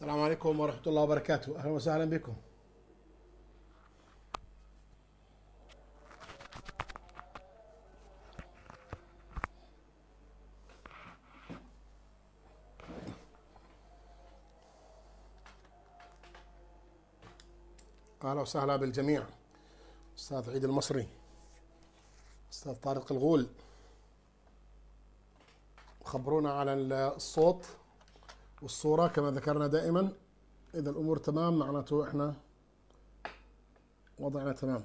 السلام عليكم ورحمة الله وبركاته أهلا وسهلا بكم أهلا وسهلا بالجميع أستاذ عيد المصري أستاذ طارق الغول خبرونا على الصوت والصورة كما ذكرنا دائما إذا الأمور تمام معناته إحنا وضعنا تمام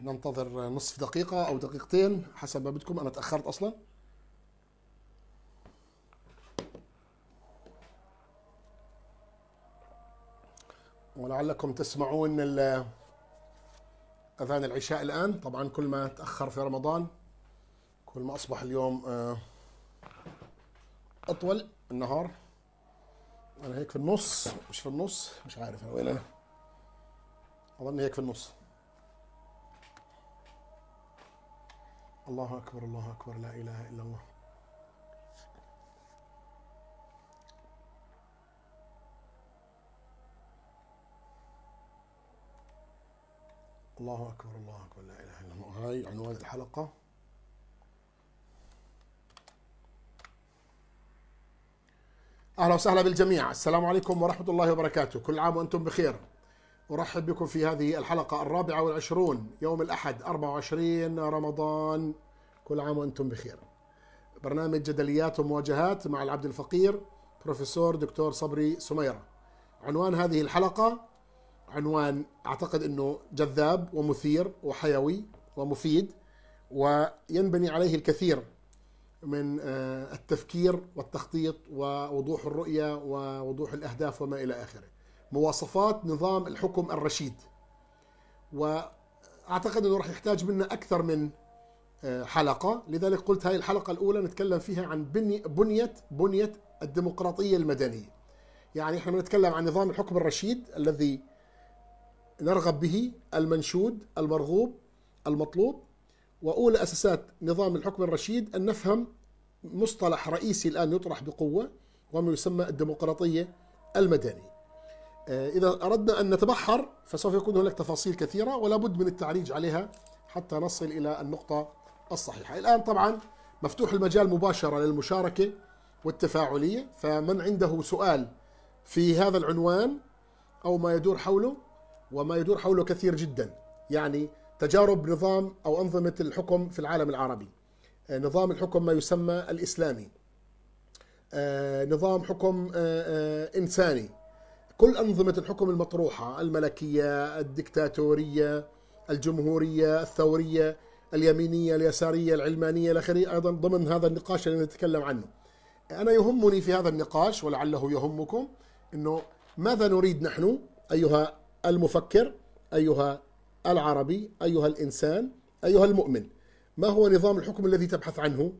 ننتظر نصف دقيقة أو دقيقتين حسب ما بدكم أنا تأخرت أصلا ولعلكم تسمعون أذان العشاء الآن طبعا كل ما تأخر في رمضان كل ما أصبح اليوم آه اطول النهار انا هيك في النص مش في النص مش عارف انا وين انا اظن هيك في النص الله اكبر الله اكبر لا اله الا الله الله اكبر الله اكبر لا اله الا الله هاي عنوان الحلقه اهلا وسهلا بالجميع، السلام عليكم ورحمه الله وبركاته، كل عام وانتم بخير. ارحب بكم في هذه الحلقه الرابعه والعشرون يوم الاحد 24 رمضان كل عام وانتم بخير. برنامج جدليات ومواجهات مع العبد الفقير بروفيسور دكتور صبري سميره. عنوان هذه الحلقه عنوان اعتقد انه جذاب ومثير وحيوي ومفيد وينبني عليه الكثير من آه، التفكير والتخطيط ووضوح الرؤية ووضوح الأهداف وما إلى آخره مواصفات نظام الحكم الرشيد وأعتقد أنه راح يحتاج منا أكثر من آه، حلقة لذلك قلت هاي الحلقة الأولى نتكلم فيها عن بنية بنية الديمقراطية المدنية يعني احنا بنتكلم عن نظام الحكم الرشيد الذي نرغب به المنشود المرغوب المطلوب واولى اساسات نظام الحكم الرشيد ان نفهم مصطلح رئيسي الان يطرح بقوه وما يسمى الديمقراطيه المدنيه. آه، اذا اردنا ان نتبحر فسوف يكون هناك تفاصيل كثيره ولا بد من التعريج عليها حتى نصل الى النقطه الصحيحه. الان طبعا مفتوح المجال مباشره للمشاركه والتفاعليه فمن عنده سؤال في هذا العنوان او ما يدور حوله وما يدور حوله كثير جدا يعني تجارب نظام أو أنظمة الحكم في العالم العربي آه، نظام الحكم ما يسمى الإسلامي آه، نظام حكم آه، إنساني كل أنظمة الحكم المطروحة الملكية الدكتاتورية الجمهورية الثورية اليمينية اليسارية العلمانية الأخيرة أيضا ضمن هذا النقاش الذي نتكلم عنه أنا يهمني في هذا النقاش ولعله يهمكم أنه ماذا نريد نحن أيها المفكر أيها العربي أيها الإنسان أيها المؤمن ما هو نظام الحكم الذي تبحث عنه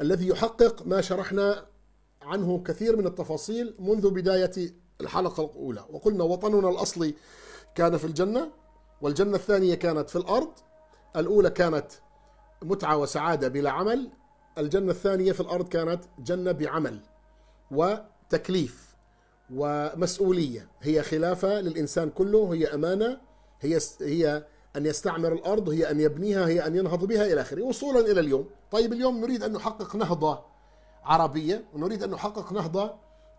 الذي يحقق ما شرحنا عنه كثير من التفاصيل منذ بداية الحلقة الأولى وقلنا وطننا الأصلي كان في الجنة والجنة الثانية كانت في الأرض الأولى كانت متعة وسعادة بلا عمل الجنة الثانية في الأرض كانت جنة بعمل وتكليف ومسؤولية هي خلافة للإنسان كله هي أمانة هي هي أن يستعمر الأرض هي أن يبنيها هي أن ينهض بها إلى آخره وصولا إلى اليوم طيب اليوم نريد أن نحقق نهضة عربية ونريد أن نحقق نهضة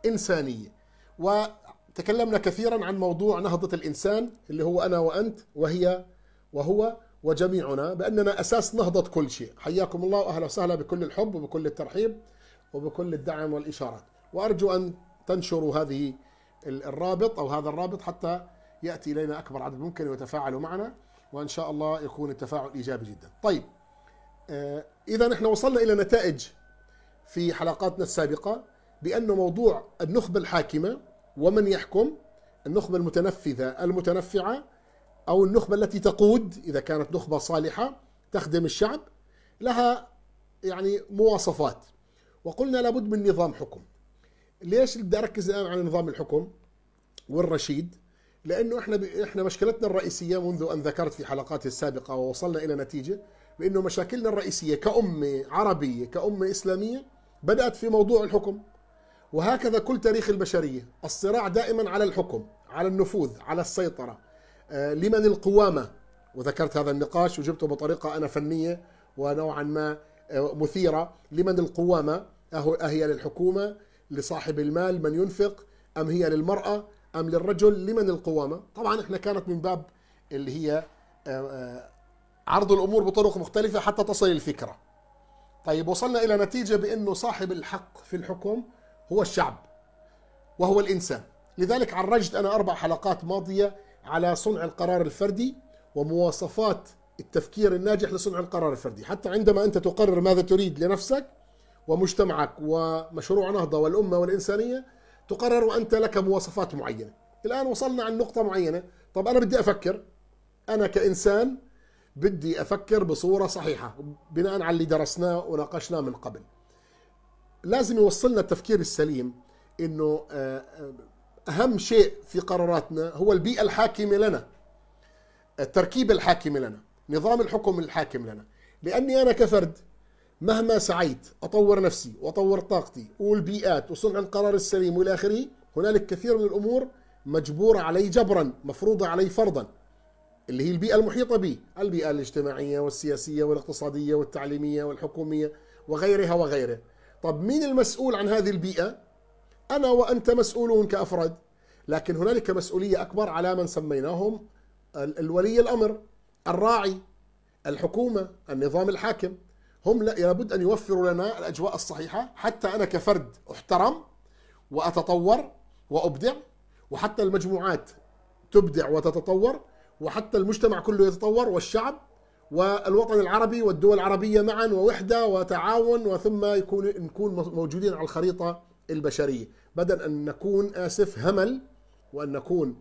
إنسانية وتكلمنا كثيرا عن موضوع نهضة الإنسان اللي هو أنا وأنت وهي وهو وجميعنا بأننا أساس نهضة كل شيء حياكم الله وأهلا وسهلا بكل الحب وبكل الترحيب وبكل الدعم والإشارات وأرجو أن تنشروا هذه الرابط أو هذا الرابط حتى ياتي الينا اكبر عدد ممكن ويتفاعلوا معنا وان شاء الله يكون التفاعل ايجابي جدا. طيب آه، اذا نحن وصلنا الى نتائج في حلقاتنا السابقه بان موضوع النخبه الحاكمه ومن يحكم النخبه المتنفذه المتنفعه او النخبه التي تقود اذا كانت نخبه صالحه تخدم الشعب لها يعني مواصفات وقلنا لابد من نظام حكم ليش بدي اركز الان على نظام الحكم والرشيد لانه احنا ب... احنا مشكلتنا الرئيسيه منذ ان ذكرت في حلقاتي السابقه ووصلنا الى نتيجه بانه مشاكلنا الرئيسيه كامه عربيه كامه اسلاميه بدات في موضوع الحكم وهكذا كل تاريخ البشريه الصراع دائما على الحكم على النفوذ على السيطره آه، لمن القوامه وذكرت هذا النقاش وجبته بطريقه انا فنيه ونوعا ما آه، مثيره لمن القوامه أهي للحكومه لصاحب المال من ينفق ام هي للمراه أم للرجل لمن القوامة طبعا إحنا كانت من باب اللي هي آه، آه، عرض الأمور بطرق مختلفة حتى تصل الفكرة طيب وصلنا إلى نتيجة بأنه صاحب الحق في الحكم هو الشعب وهو الإنسان لذلك عرجت أنا أربع حلقات ماضية على صنع القرار الفردي ومواصفات التفكير الناجح لصنع القرار الفردي حتى عندما أنت تقرر ماذا تريد لنفسك ومجتمعك ومشروع نهضة والأمة والإنسانية تقرر وانت لك مواصفات معينة الآن وصلنا عن نقطة معينة طب أنا بدي أفكر أنا كإنسان بدي أفكر بصورة صحيحة بناء على اللي درسناه وناقشناه من قبل لازم يوصلنا التفكير السليم أنه آه، آه، أهم شيء في قراراتنا هو البيئة الحاكمة لنا التركيبة الحاكمة لنا نظام الحكم الحاكم لنا لأني أنا كفرد مهما سعيت أطور نفسي وأطور طاقتي والبيئات وصنع القرار السليم والى آخره هنالك كثير من الأمور مجبورة علي جبرا مفروضة علي فرضا اللي هي البيئة المحيطة بي البيئة الاجتماعية والسياسية والاقتصادية والتعليمية والحكومية وغيرها وغيرها طب مين المسؤول عن هذه البيئة أنا وأنت مسؤولون كأفراد لكن هنالك مسؤولية أكبر على من سميناهم الولي الأمر الراعي الحكومة النظام الحاكم هم لا لابد أن يوفروا لنا الأجواء الصحيحة حتى أنا كفرد أحترم وأتطور وأبدع وحتى المجموعات تبدع وتتطور وحتى المجتمع كله يتطور والشعب والوطن العربي والدول العربية معا ووحدة وتعاون وثم يكون نكون موجودين على الخريطة البشرية بدل أن نكون آسف همل وأن نكون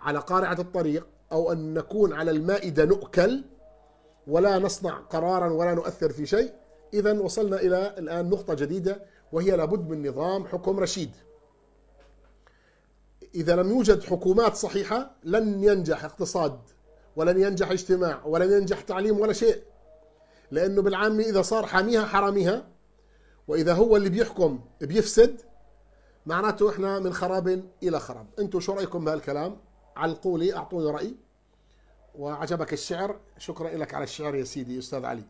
على قارعة الطريق أو أن نكون على المائدة نؤكل ولا نصنع قرارا ولا نؤثر في شيء إذا وصلنا إلى الآن نقطة جديدة وهي لابد من نظام حكم رشيد إذا لم يوجد حكومات صحيحة لن ينجح اقتصاد ولن ينجح اجتماع ولن ينجح تعليم ولا شيء لأنه بالعام إذا صار حاميها حراميها وإذا هو اللي بيحكم بيفسد معناته إحنا من خراب إلى خراب أنتم شو رأيكم بهالكلام علقوا لي أعطوني رأي وعجبك الشعر شكرا لك على الشعر يا سيدي أستاذ علي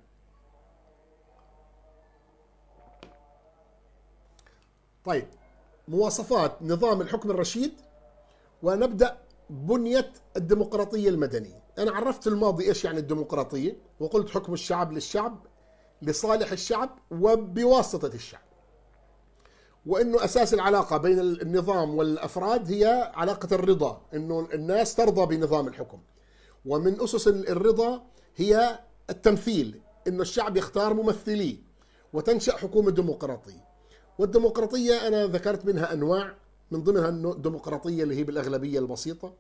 طيب مواصفات نظام الحكم الرشيد ونبدأ بنية الديمقراطية المدنية أنا عرفت الماضي إيش يعني الديمقراطية وقلت حكم الشعب للشعب لصالح الشعب وبواسطة الشعب وانه اساس العلاقه بين النظام والافراد هي علاقه الرضا انه الناس ترضى بنظام الحكم ومن أسس الرضا هي التمثيل أن الشعب يختار ممثليه وتنشأ حكومة ديمقراطية والديمقراطية أنا ذكرت منها أنواع من ضمنها الديمقراطية اللي هي بالأغلبية البسيطة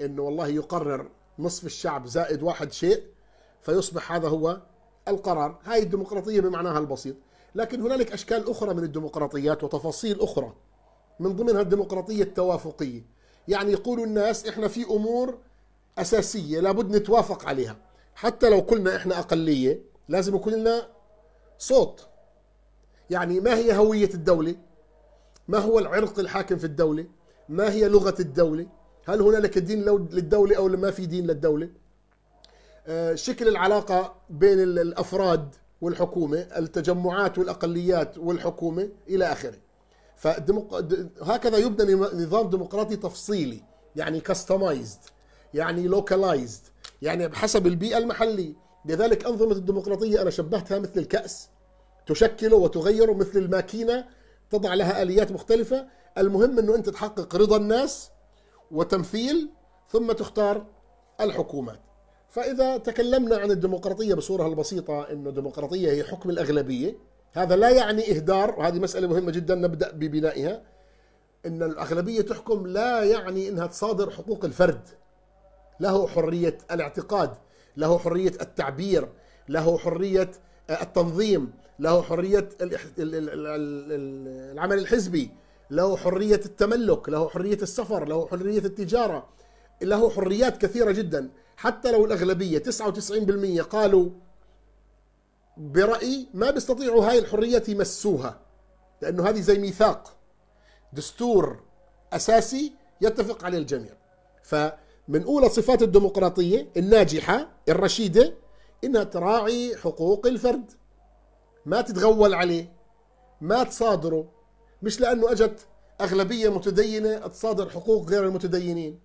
أنه والله يقرر نصف الشعب زائد واحد شيء فيصبح هذا هو القرار هاي الديمقراطية بمعناها البسيط لكن هنالك أشكال أخرى من الديمقراطيات وتفاصيل أخرى من ضمنها الديمقراطية التوافقية يعني يقول الناس إحنا في أمور أساسية لابد نتوافق عليها حتى لو كلنا إحنا أقلية لازم يكون لنا صوت يعني ما هي هوية الدولة ما هو العرق الحاكم في الدولة ما هي لغة الدولة هل هنالك دين للدولة أو ما في دين للدولة آه، شكل العلاقة بين الأفراد والحكومة التجمعات والأقليات والحكومة إلى آخره فهكذا يبنى نظام ديمقراطي تفصيلي يعني كاستمايزد يعني لوكالايزد يعني بحسب البيئة المحلية لذلك أنظمة الديمقراطية أنا شبهتها مثل الكأس تشكله وتغيره مثل الماكينة تضع لها آليات مختلفة المهم أنه أنت تحقق رضا الناس وتمثيل ثم تختار الحكومات فإذا تكلمنا عن الديمقراطية بصورة البسيطة أنه الديمقراطية هي حكم الأغلبية هذا لا يعني إهدار وهذه مسألة مهمة جدا نبدأ ببنائها أن الأغلبية تحكم لا يعني أنها تصادر حقوق الفرد له حريه الاعتقاد له حريه التعبير له حريه آه، التنظيم له حريه العمل الحزبي له حريه التملك له حريه السفر له حريه التجاره له حريات كثيره جدا حتى لو الاغلبيه 99% قالوا برايي ما بيستطيعوا هاي الحريات يمسوها لانه هذه زي ميثاق دستور اساسي يتفق عليه الجميع ف من أولى صفات الديمقراطية الناجحة الرشيدة إنها تراعي حقوق الفرد ما تتغول عليه ما تصادره مش لأنه أجت أغلبية متدينة تصادر حقوق غير المتدينين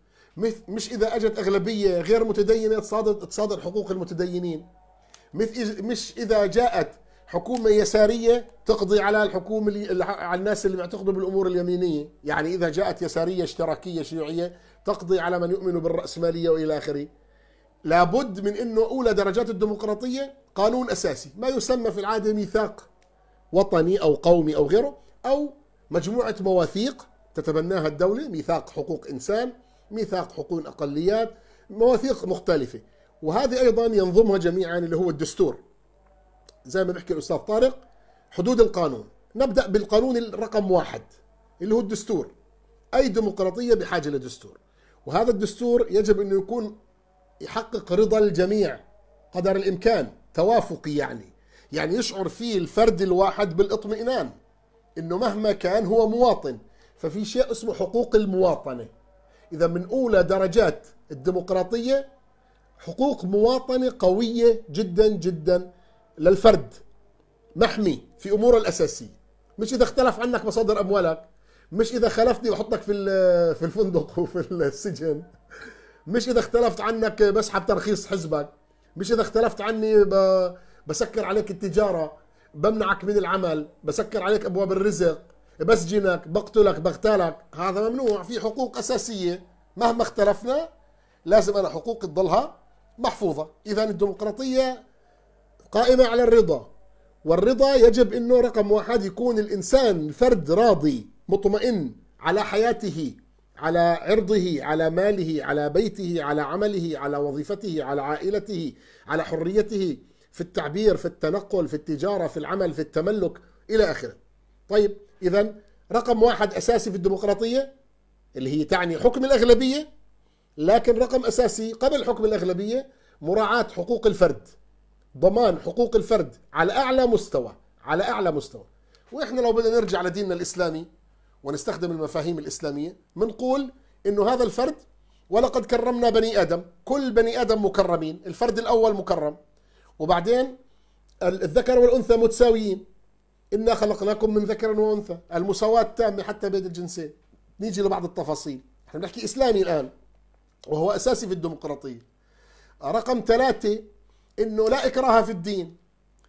مش إذا أجت أغلبية غير متدينة تصادر, تصادر حقوق المتدينين مش إذا جاءت حكومة يسارية تقضي على الحكومة على الناس اللي بيعتقدوا بالأمور اليمينية يعني إذا جاءت يسارية اشتراكية شيوعية تقضي على من يؤمن بالرأسمالية وإلى آخره لابد من أنه أولى درجات الديمقراطية قانون أساسي ما يسمى في العادة ميثاق وطني أو قومي أو غيره أو مجموعة مواثيق تتبناها الدولة ميثاق حقوق إنسان ميثاق حقوق أقليات مواثيق مختلفة وهذه أيضا ينظمها جميعا اللي هو الدستور زي ما بيحكي الأستاذ طارق حدود القانون نبدأ بالقانون الرقم واحد اللي هو الدستور أي ديمقراطية بحاجة لدستور وهذا الدستور يجب أنه يكون يحقق رضا الجميع قدر الإمكان توافقي يعني يعني يشعر فيه الفرد الواحد بالاطمئنان أنه مهما كان هو مواطن ففي شيء اسمه حقوق المواطنة إذا من أولى درجات الديمقراطية حقوق مواطنة قوية جدا جدا للفرد محمي في أموره الأساسية مش إذا اختلف عنك مصادر أموالك مش اذا خلفتني بحطك في في الفندق وفي السجن مش اذا اختلفت عنك بسحب ترخيص حزبك مش اذا اختلفت عني بسكر عليك التجاره بمنعك من العمل بسكر عليك ابواب الرزق بسجنك بقتلك بغتالك هذا ممنوع في حقوق اساسيه مهما اختلفنا لازم انا حقوقي تضلها محفوظه اذا الديمقراطيه قائمه على الرضا والرضا يجب انه رقم واحد يكون الانسان الفرد راضي مطمئن على حياته على عرضه على ماله على بيته على عمله على وظيفته على عائلته على حريته في التعبير في التنقل في التجاره في العمل في التملك الى اخره. طيب اذا رقم واحد اساسي في الديمقراطيه اللي هي تعني حكم الاغلبيه لكن رقم اساسي قبل حكم الاغلبيه مراعاه حقوق الفرد ضمان حقوق الفرد على اعلى مستوى على اعلى مستوى واحنا لو بدنا نرجع لديننا الاسلامي ونستخدم المفاهيم الإسلامية بنقول إنه هذا الفرد ولقد كرمنا بني آدم كل بني آدم مكرمين الفرد الأول مكرم وبعدين الذكر والأنثى متساويين إنا خلقناكم من ذكر وأنثى المساواة تامة حتى بين الجنسين نيجي لبعض التفاصيل احنا بنحكي إسلامي الآن وهو أساسي في الديمقراطية رقم ثلاثة إنه لا إكراه في الدين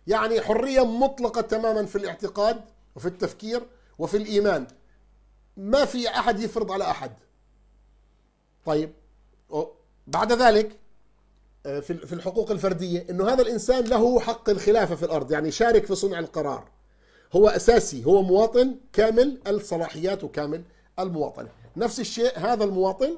يعني حرية مطلقة تماما في الاعتقاد وفي التفكير وفي الإيمان ما في احد يفرض على احد طيب بعد ذلك آه، في الحقوق الفرديه انه هذا الانسان له حق الخلافه في الارض يعني شارك في صنع القرار هو اساسي هو مواطن كامل الصلاحيات وكامل المواطنه نفس الشيء هذا المواطن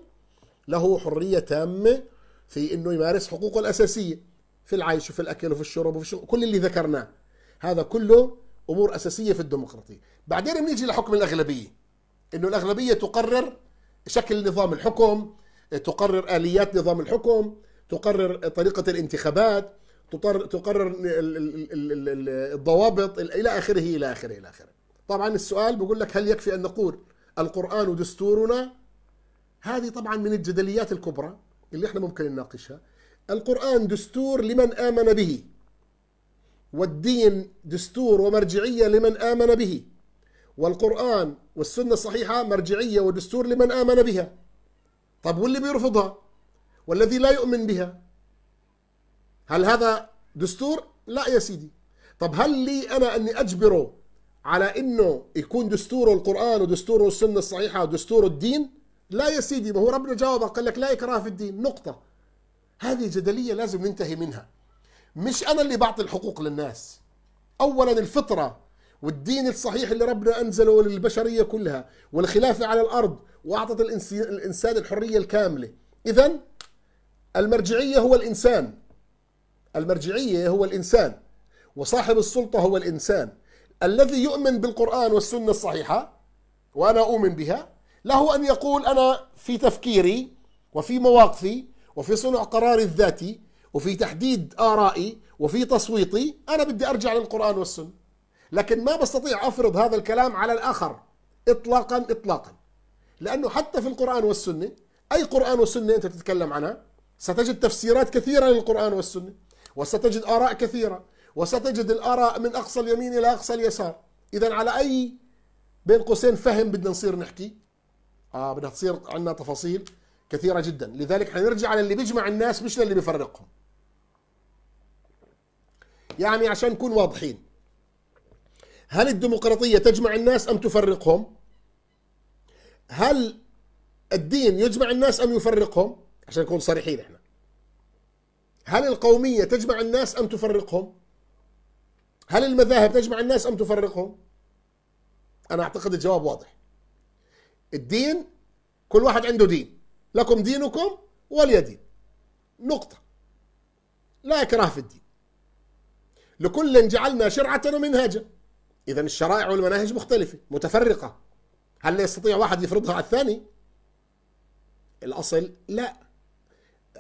له حريه تامه في انه يمارس حقوقه الاساسيه في العيش وفي الاكل وفي الشرب وفي كل اللي ذكرناه هذا كله امور اساسيه في الديمقراطيه بعدين بنيجي لحكم الاغلبيه انه الاغلبيه تقرر شكل نظام الحكم تقرر اليات نظام الحكم تقرر طريقه الانتخابات تقرر الضوابط الى اخره الى اخره الى اخره طبعا السؤال بيقول لك هل يكفي ان نقول القران دستورنا هذه طبعا من الجدليات الكبرى اللي احنا ممكن نناقشها القرآن دستور لمن آمن به والدين دستور ومرجعية لمن آمن به والقرآن والسنة الصحيحة مرجعية ودستور لمن آمن بها طب واللي بيرفضها والذي لا يؤمن بها هل هذا دستور؟ لا يا سيدي طب هل لي أنا أني أجبره على أنه يكون دستوره القرآن ودستوره السنة الصحيحة ودستوره الدين؟ لا يا سيدي ما هو ربنا جاوبك قال لك لا إكراه في الدين نقطة هذه جدلية لازم ننتهي منها مش أنا اللي بعطي الحقوق للناس أولا الفطرة والدين الصحيح اللي ربنا انزله للبشريه كلها والخلافه على الارض واعطت الانسان الحريه الكامله اذا المرجعيه هو الانسان المرجعيه هو الانسان وصاحب السلطه هو الانسان الذي يؤمن بالقران والسنه الصحيحه وانا اؤمن بها له ان يقول انا في تفكيري وفي مواقفي وفي صنع قراري الذاتي وفي تحديد ارائي وفي تصويتي انا بدي ارجع للقران والسنه لكن ما بستطيع افرض هذا الكلام على الاخر اطلاقا اطلاقا لانه حتى في القران والسنه اي قران وسنه انت بتتكلم عنها ستجد تفسيرات كثيره للقران والسنه وستجد اراء كثيره وستجد الاراء من اقصى اليمين الى اقصى اليسار اذا على اي بين قوسين فهم بدنا نصير نحكي اه بدها تصير عندنا تفاصيل كثيره جدا لذلك حنرجع للي بيجمع الناس مش للي بيفرقهم يعني عشان نكون واضحين هل الديمقراطية تجمع الناس أم تفرقهم هل الدين يجمع الناس أم يفرقهم عشان نكون صريحين احنا هل القومية تجمع الناس أم تفرقهم هل المذاهب تجمع الناس أم تفرقهم أنا أعتقد الجواب واضح الدين كل واحد عنده دين لكم دينكم ولي دين نقطة لا إكراه في الدين لكل جعلنا شرعة ومنهاجا إذا الشرائع والمناهج مختلفة متفرقة هل يستطيع واحد يفرضها على الثاني؟ الأصل لا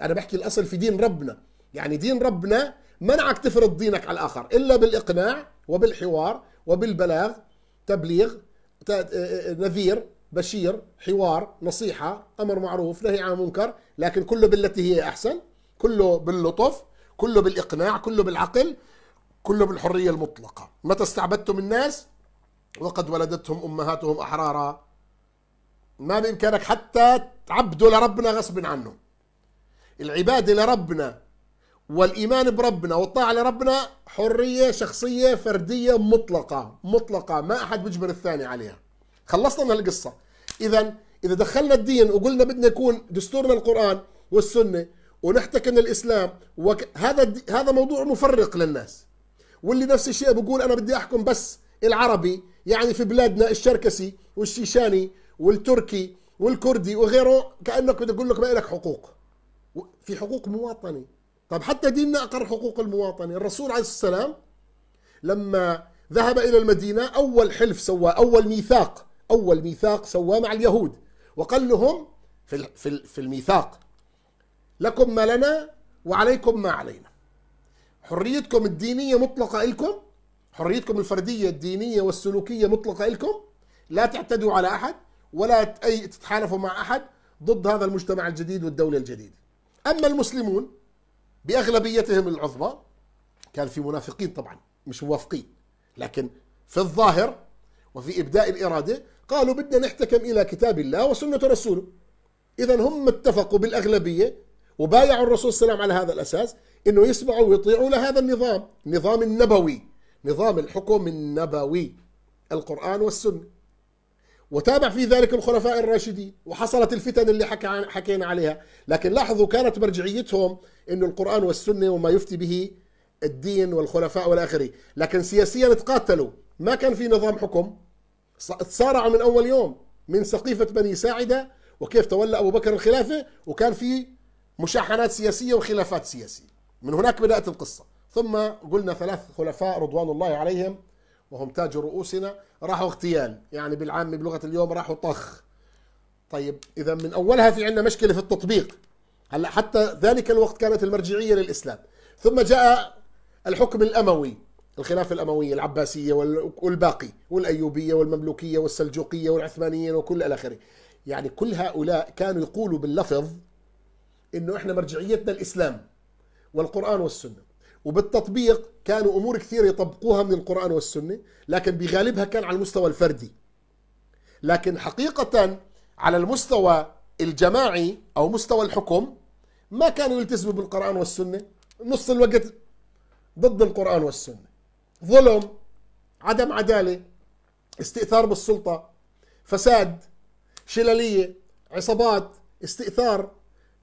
أنا بحكي الأصل في دين ربنا يعني دين ربنا منعك تفرض دينك على الآخر إلا بالإقناع وبالحوار وبالبلاغ تبليغ آه، نذير بشير حوار نصيحة أمر معروف نهي عن منكر لكن كله بالتي هي أحسن كله باللطف كله بالإقناع كله بالعقل كله بالحرية المطلقة متى استعبدتم الناس وقد ولدتهم أمهاتهم أحرارا ما بإمكانك حتى تعبدوا لربنا غصب عنه العبادة لربنا والإيمان بربنا والطاعة لربنا حرية شخصية فردية مطلقة مطلقة ما أحد بيجبر الثاني عليها خلصنا من القصة إذا إذا دخلنا الدين وقلنا بدنا يكون دستورنا القرآن والسنة ونحتكم الإسلام وهذا هذا موضوع مفرق للناس واللي نفس الشيء بقول انا بدي احكم بس العربي يعني في بلادنا الشركسي والشيشاني والتركي والكردي وغيره كانك بدي اقول لك ما لك حقوق في حقوق مواطني طب حتى ديننا اقر حقوق المواطنه الرسول عليه السلام لما ذهب الى المدينه اول حلف سواه اول ميثاق اول ميثاق سواه مع اليهود وقال لهم في في الميثاق لكم ما لنا وعليكم ما علينا حريتكم الدينية مطلقة إلكم حريتكم الفردية الدينية والسلوكية مطلقة إلكم لا تعتدوا على أحد ولا تتحالفوا مع أحد ضد هذا المجتمع الجديد والدولة الجديدة أما المسلمون بأغلبيتهم العظمى كان في منافقين طبعا مش موافقين لكن في الظاهر وفي إبداء الإرادة قالوا بدنا نحتكم إلى كتاب الله وسنة رسوله إذا هم اتفقوا بالأغلبية وبايعوا الرسول صلى الله عليه وسلم على هذا الأساس انه يسمعوا ويطيعوا لهذا النظام النظام النبوي نظام الحكم النبوي القرآن والسنة وتابع في ذلك الخلفاء الراشدين وحصلت الفتن اللي حكى حكينا عليها لكن لاحظوا كانت مرجعيتهم انه القرآن والسنة وما يفتي به الدين والخلفاء والى اخره لكن سياسيا تقاتلوا ما كان في نظام حكم تصارعوا من اول يوم من سقيفة بني ساعدة وكيف تولى ابو بكر الخلافة وكان في مشاحنات سياسية وخلافات سياسية من هناك بدأت القصة ثم قلنا ثلاث خلفاء رضوان الله عليهم وهم تاج رؤوسنا راحوا اغتيال يعني بالعام بلغة اليوم راحوا طخ طيب إذا من أولها في عندنا مشكلة في التطبيق هلا حتى ذلك الوقت كانت المرجعية للإسلام ثم جاء الحكم الأموي الخلافة الأموية العباسية والباقي والأيوبية والمملوكية والسلجوقية والعثمانيين وكل إلى آخره يعني كل هؤلاء كانوا يقولوا باللفظ إنه إحنا مرجعيتنا الإسلام والقرآن والسنة وبالتطبيق كانوا أمور كثير يطبقوها من القرآن والسنة لكن بغالبها كان على المستوى الفردي لكن حقيقة على المستوى الجماعي أو مستوى الحكم ما كانوا يلتزموا بالقرآن والسنة نص الوقت ضد القرآن والسنة ظلم عدم عدالة استئثار بالسلطة فساد شللية عصابات استئثار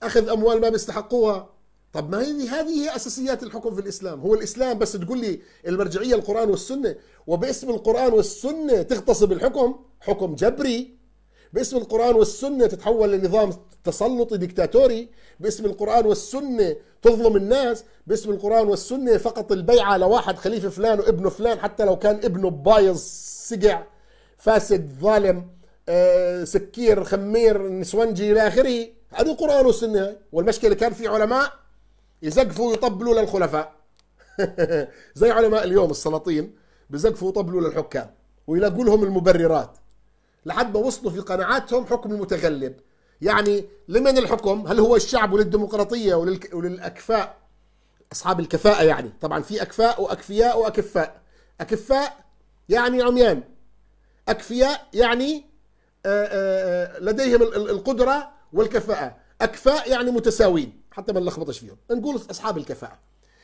أخذ أموال ما بيستحقوها طب ما هي هذه هي اساسيات الحكم في الاسلام هو الاسلام بس تقول لي المرجعيه القران والسنه وباسم القران والسنه تغتصب الحكم حكم جبري باسم القران والسنه تتحول لنظام تسلطي ديكتاتوري باسم القران والسنه تظلم الناس باسم القران والسنه فقط البيعه لواحد خليفه فلان وابنه فلان حتى لو كان ابنه بايظ سقع فاسد ظالم آه سكير خمير نسونجي الى اخره هذه القران والسنه والمشكله كان في علماء يزقفوا ويطبلوا للخلفاء زي علماء اليوم السلاطين بزقفوا ويطبلوا للحكام ويلاقوا لهم المبررات لحد ما وصلوا في قناعاتهم حكم المتغلب يعني لمن الحكم هل هو الشعب وللديمقراطية وللك... وللأكفاء أصحاب الكفاءة يعني طبعا في أكفاء وأكفياء وأكفاء أكفاء يعني عميان أكفياء يعني آآ آه، آآ آه، آه، لديهم القدرة والكفاءة أكفاء يعني متساوين حتى ما نلخبطش فيهم نقول اصحاب الكفاءه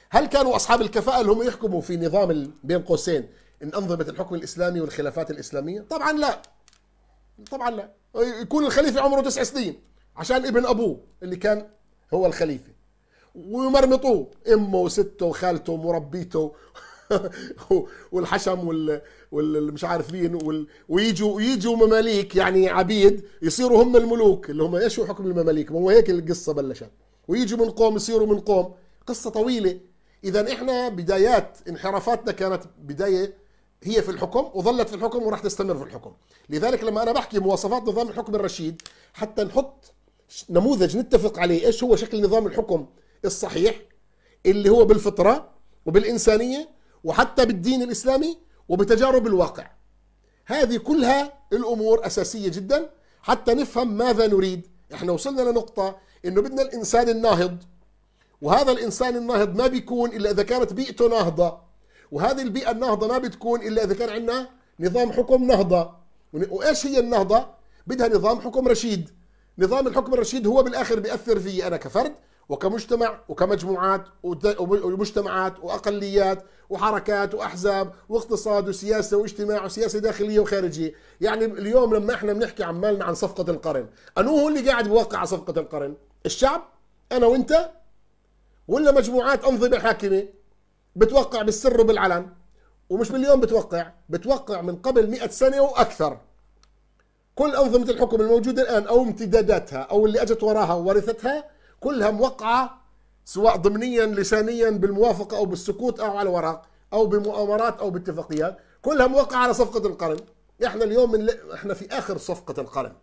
هل كانوا اصحاب الكفاءه اللي هم يحكموا في نظام بين قوسين ان انظمه الحكم الاسلامي والخلافات الاسلاميه طبعا لا طبعا لا يكون الخليفه عمره تسع سنين عشان ابن ابوه اللي كان هو الخليفه ويمرمطوه امه وسته وخالته ومربيته والحشم وال والمش عارف مين وال... ويجوا ويجوا مماليك يعني عبيد يصيروا هم الملوك اللي هم ايش حكم المماليك هو هيك القصه بلشت ويجوا من قوم يصيروا من قوم قصة طويلة إذا إحنا بدايات انحرافاتنا كانت بداية هي في الحكم وظلت في الحكم وراح تستمر في الحكم لذلك لما أنا بحكي مواصفات نظام الحكم الرشيد حتى نحط نموذج نتفق عليه إيش هو شكل نظام الحكم الصحيح اللي هو بالفطرة وبالإنسانية وحتى بالدين الإسلامي وبتجارب الواقع هذه كلها الأمور أساسية جدا حتى نفهم ماذا نريد احنا وصلنا لنقطة انه بدنا الانسان الناهض وهذا الانسان الناهض ما بيكون الا اذا كانت بيئته ناهضه وهذه البيئه الناهضه ما بتكون الا اذا كان عندنا نظام حكم نهضه وايش هي النهضه بدها نظام حكم رشيد نظام الحكم الرشيد هو بالاخر بياثر فيي انا كفرد وكمجتمع وكمجموعات ومجتمعات واقليات وحركات واحزاب واقتصاد وسياسه واجتماع وسياسه داخليه وخارجيه، يعني اليوم لما احنا بنحكي عمالنا عن صفقه القرن، انو هو اللي قاعد بوقع على صفقه القرن؟ الشعب؟ انا وانت؟ ولا مجموعات انظمه حاكمه بتوقع بالسر وبالعلن ومش باليوم بتوقع، بتوقع من قبل 100 سنه واكثر. كل انظمه الحكم الموجوده الان او امتداداتها او اللي اجت وراها وورثتها كلها موقعة سواء ضمنيا لسانيا بالموافقة أو بالسكوت أو على ورق أو بمؤامرات أو باتفاقيات كلها موقعة على صفقة القرن احنا اليوم من ل... احنا في آخر صفقة القرن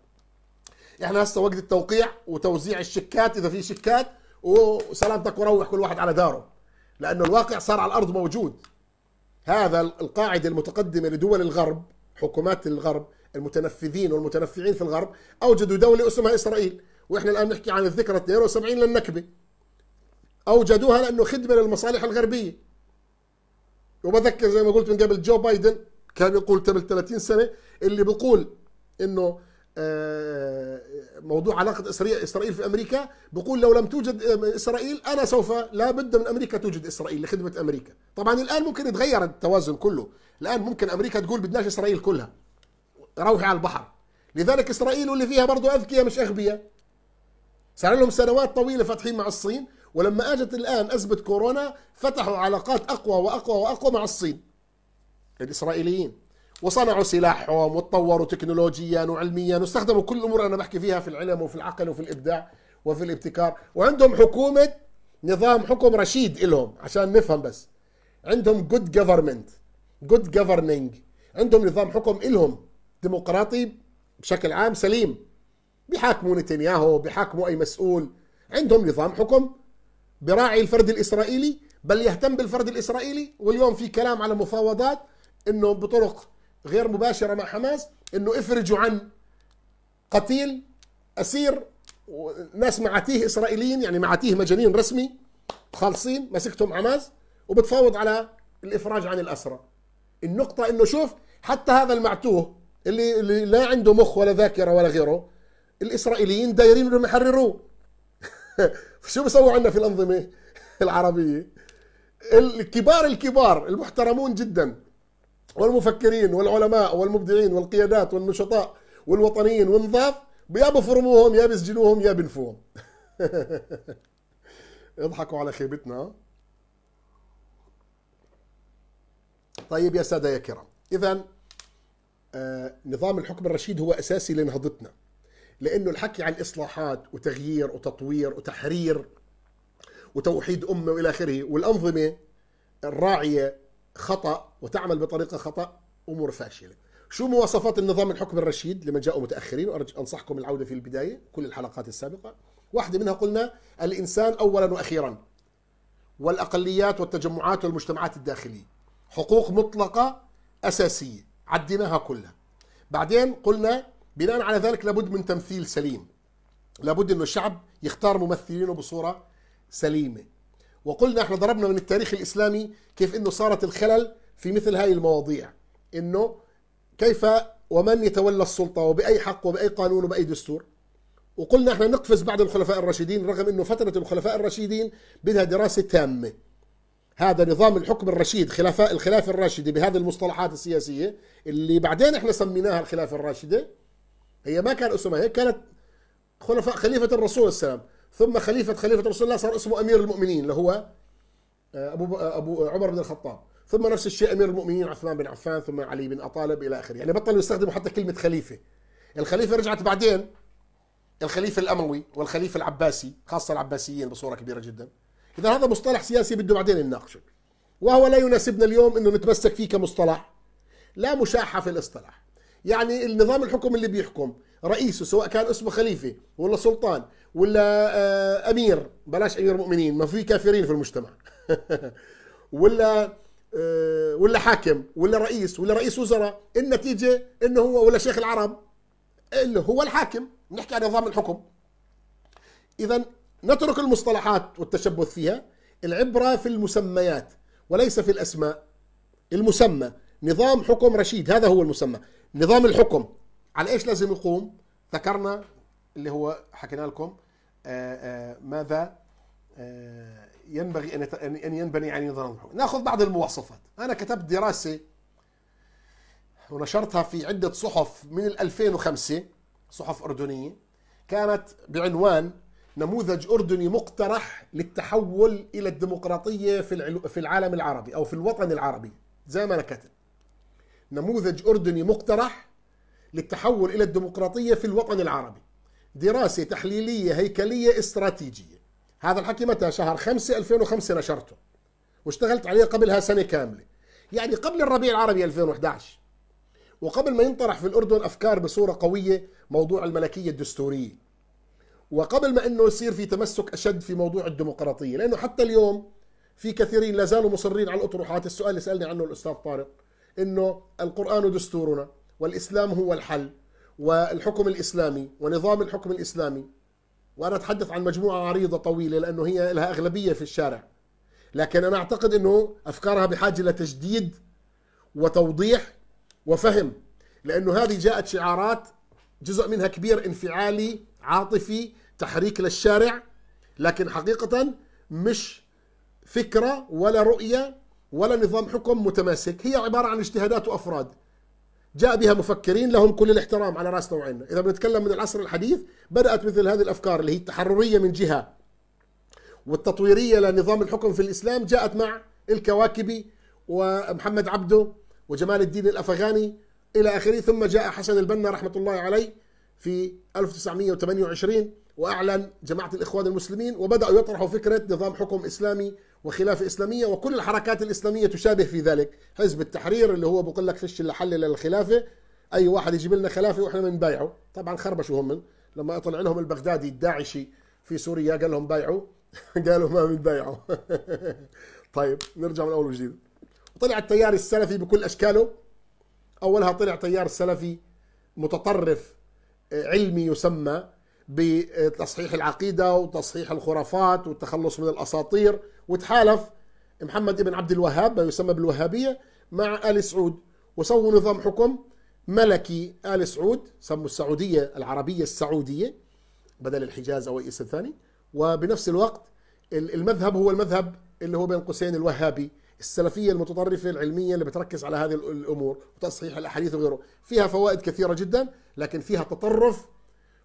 احنا هسه وقت التوقيع وتوزيع الشكات إذا في شكات وسلامتك وروح كل واحد على داره لأن الواقع صار على الأرض موجود هذا القاعدة المتقدمة لدول الغرب حكومات الغرب المتنفذين والمتنفعين في الغرب أوجدوا دولة اسمها إسرائيل واحنا الان نحكي عن الذكرى 72 للنكبه اوجدوها لانه خدمه للمصالح الغربيه وبذكر زي ما قلت من قبل جو بايدن كان يقول قبل 30 سنه اللي بيقول انه آه، موضوع علاقة إسرائيل في أمريكا بقول لو لم توجد آه، إسرائيل أنا سوف لا بد من أمريكا توجد إسرائيل لخدمة أمريكا طبعا الآن ممكن يتغير التوازن كله الآن ممكن أمريكا تقول بدناش إسرائيل كلها روحي على البحر لذلك إسرائيل واللي فيها برضه أذكياء مش أغبياء صار لهم سنوات طويله فاتحين مع الصين ولما اجت الان ازمه كورونا فتحوا علاقات اقوى واقوى واقوى مع الصين الاسرائيليين وصنعوا سلاحهم وتطوروا تكنولوجيا وعلميا واستخدموا كل الامور انا بحكي فيها في العلم وفي العقل وفي الابداع وفي الابتكار وعندهم حكومه نظام حكم رشيد إلهم عشان نفهم بس عندهم جود جفرمنت جود جفرنينج عندهم نظام حكم إلهم ديمقراطي بشكل عام سليم بيحاكموا نتنياهو بيحاكموا أي مسؤول عندهم نظام حكم براعي الفرد الإسرائيلي بل يهتم بالفرد الإسرائيلي واليوم في كلام على مفاوضات أنه بطرق غير مباشرة مع حماس أنه افرجوا عن قتيل أسير ناس معاتيه إسرائيليين يعني معاتيه مجانين رسمي خالصين مسكتهم حماس وبتفاوض على الإفراج عن الأسرى النقطة أنه شوف حتى هذا المعتوه اللي, اللي لا عنده مخ ولا ذاكرة ولا غيره الاسرائيليين دايرين انهم يحرروه شو بيسووا عندنا في الانظمه العربيه الكبار الكبار المحترمون جدا والمفكرين والعلماء والمبدعين والقيادات والنشطاء والوطنيين والنظاف يا بفرموهم يا بسجنوهم يا بنفوهم اضحكوا على خيبتنا طيب يا ساده يا كرام اذا آه، نظام الحكم الرشيد هو اساسي لنهضتنا لانه الحكي عن اصلاحات وتغيير وتطوير وتحرير وتوحيد امه والى اخره والانظمه الراعيه خطا وتعمل بطريقه خطا امور فاشله شو مواصفات النظام الحكم الرشيد لمن جاءوا متاخرين انصحكم العوده في البدايه كل الحلقات السابقه واحده منها قلنا الانسان اولا واخيرا والاقليات والتجمعات والمجتمعات الداخليه حقوق مطلقه اساسيه عديناها كلها بعدين قلنا بناء على ذلك لابد من تمثيل سليم لابد أن الشعب يختار ممثلينه بصورة سليمة وقلنا احنا ضربنا من التاريخ الإسلامي كيف أنه صارت الخلل في مثل هاي المواضيع أنه كيف ومن يتولى السلطة وبأي حق وبأي قانون وبأي دستور وقلنا احنا نقفز بعد الخلفاء الراشدين رغم انه فترة الخلفاء الراشدين بدها دراسة تامة هذا نظام الحكم الرشيد خلفاء الخلافة الراشدة بهذه المصطلحات السياسية اللي بعدين احنا سميناها الخلافة الراشدة هي ما كان اسمها هي كانت خلفاء خليفة الرسول السلام ثم خليفة خليفة رسول الله صار اسمه أمير المؤمنين اللي هو آه، أبو أبو عمر بن الخطاب ثم نفس الشيء أمير المؤمنين عثمان بن عفان ثم علي بن أطالب إلى آخره يعني بطلوا يستخدموا حتى كلمة خليفة الخليفة رجعت بعدين الخليفة الأموي والخليفة العباسي خاصة العباسيين بصورة كبيرة جدا إذا هذا مصطلح سياسي بده بعدين نناقشه وهو لا يناسبنا اليوم أنه نتمسك فيه كمصطلح لا مشاحة في الاصطلاح يعني النظام الحكم اللي بيحكم رئيسه سواء كان اسمه خليفه ولا سلطان ولا آه، امير بلاش امير مؤمنين ما في كافرين في المجتمع ولا آه، ولا حاكم ولا رئيس ولا رئيس وزراء النتيجه انه هو ولا شيخ العرب اللي هو الحاكم نحكي عن نظام الحكم اذا نترك المصطلحات والتشبث فيها العبره في المسميات وليس في الاسماء المسمى نظام حكم رشيد هذا هو المسمى نظام الحكم على ايش لازم يقوم ذكرنا اللي هو حكينا لكم آآ آه، آآ آه، ماذا آآ آه، ينبغي ان ان ينبني عليه يعني نظام الحكم ناخذ بعض المواصفات انا كتبت دراسه ونشرتها في عده صحف من 2005 صحف اردنيه كانت بعنوان نموذج اردني مقترح للتحول الى الديمقراطيه في في العالم العربي او في الوطن العربي زي ما انا كتبت نموذج أردني مقترح للتحول إلى الديمقراطية في الوطن العربي دراسة تحليلية هيكلية استراتيجية هذا الحكي متى شهر 5 2005 نشرته واشتغلت عليه قبلها سنة كاملة يعني قبل الربيع العربي 2011 وقبل ما ينطرح في الأردن أفكار بصورة قوية موضوع الملكية الدستورية وقبل ما أنه يصير في تمسك أشد في موضوع الديمقراطية لأنه حتى اليوم في كثيرين لا زالوا مصرين على الأطروحات السؤال اللي سألني عنه الأستاذ طارق انه القران دستورنا والاسلام هو الحل والحكم الاسلامي ونظام الحكم الاسلامي وانا اتحدث عن مجموعه عريضه طويله لانه هي لها اغلبيه في الشارع لكن انا اعتقد انه افكارها بحاجه لتجديد وتوضيح وفهم لانه هذه جاءت شعارات جزء منها كبير انفعالي عاطفي تحريك للشارع لكن حقيقه مش فكره ولا رؤيه ولا نظام حكم متماسك هي عبارة عن اجتهادات وأفراد جاء بها مفكرين لهم كل الاحترام على راسنا وعيننا إذا بنتكلم من العصر الحديث بدأت مثل هذه الأفكار اللي هي التحررية من جهة والتطويرية لنظام الحكم في الإسلام جاءت مع الكواكبي ومحمد عبده وجمال الدين الأفغاني إلى آخره ثم جاء حسن البنا رحمة الله عليه في 1928 وأعلن جماعة الإخوان المسلمين وبدأوا يطرحوا فكرة نظام حكم إسلامي وخلافة إسلامية وكل الحركات الإسلامية تشابه في ذلك حزب التحرير اللي هو بقول لك فيش إلا حل للخلافة أي واحد يجيب لنا خلافة وإحنا بنبايعه طبعا خربشوا هم من. لما طلع لهم البغدادي الداعشي في سوريا قال لهم بايعوا قالوا ما بنبايعوا طيب نرجع من أول وجديد طلع التيار السلفي بكل أشكاله أولها طلع تيار سلفي متطرف آه، علمي يسمى بتصحيح العقيدة وتصحيح الخرافات والتخلص من الأساطير وتحالف محمد بن عبد الوهاب ما يسمى بالوهابية مع آل سعود وسووا نظام حكم ملكي آل سعود سموا السعودية العربية السعودية بدل الحجاز أو أي اسم ثاني وبنفس الوقت المذهب هو المذهب اللي هو بين قوسين الوهابي السلفيه المتطرفه العلميه اللي بتركز على هذه الامور وتصحيح الاحاديث وغيره، فيها فوائد كثيره جدا لكن فيها تطرف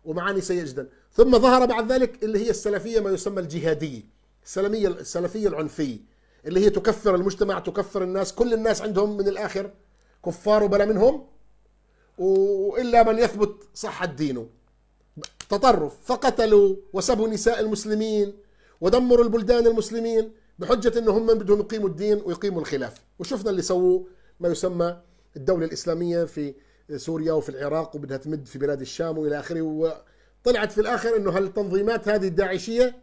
ومعاني سيئة جدا ثم ظهر بعد ذلك اللي هي السلفية ما يسمى الجهادية السلمية السلفية العنفية اللي هي تكفر المجتمع تكفر الناس كل الناس عندهم من الآخر كفار وبلا منهم وإلا من يثبت صحة دينه تطرف فقتلوا وسبوا نساء المسلمين ودمروا البلدان المسلمين بحجة أنهم من بدهم يقيموا الدين ويقيموا الخلاف وشفنا اللي سووه ما يسمى الدولة الإسلامية في سوريا وفي العراق وبدها تمد في بلاد الشام والى اخره وطلعت في الاخر انه هالتنظيمات هذه الداعشيه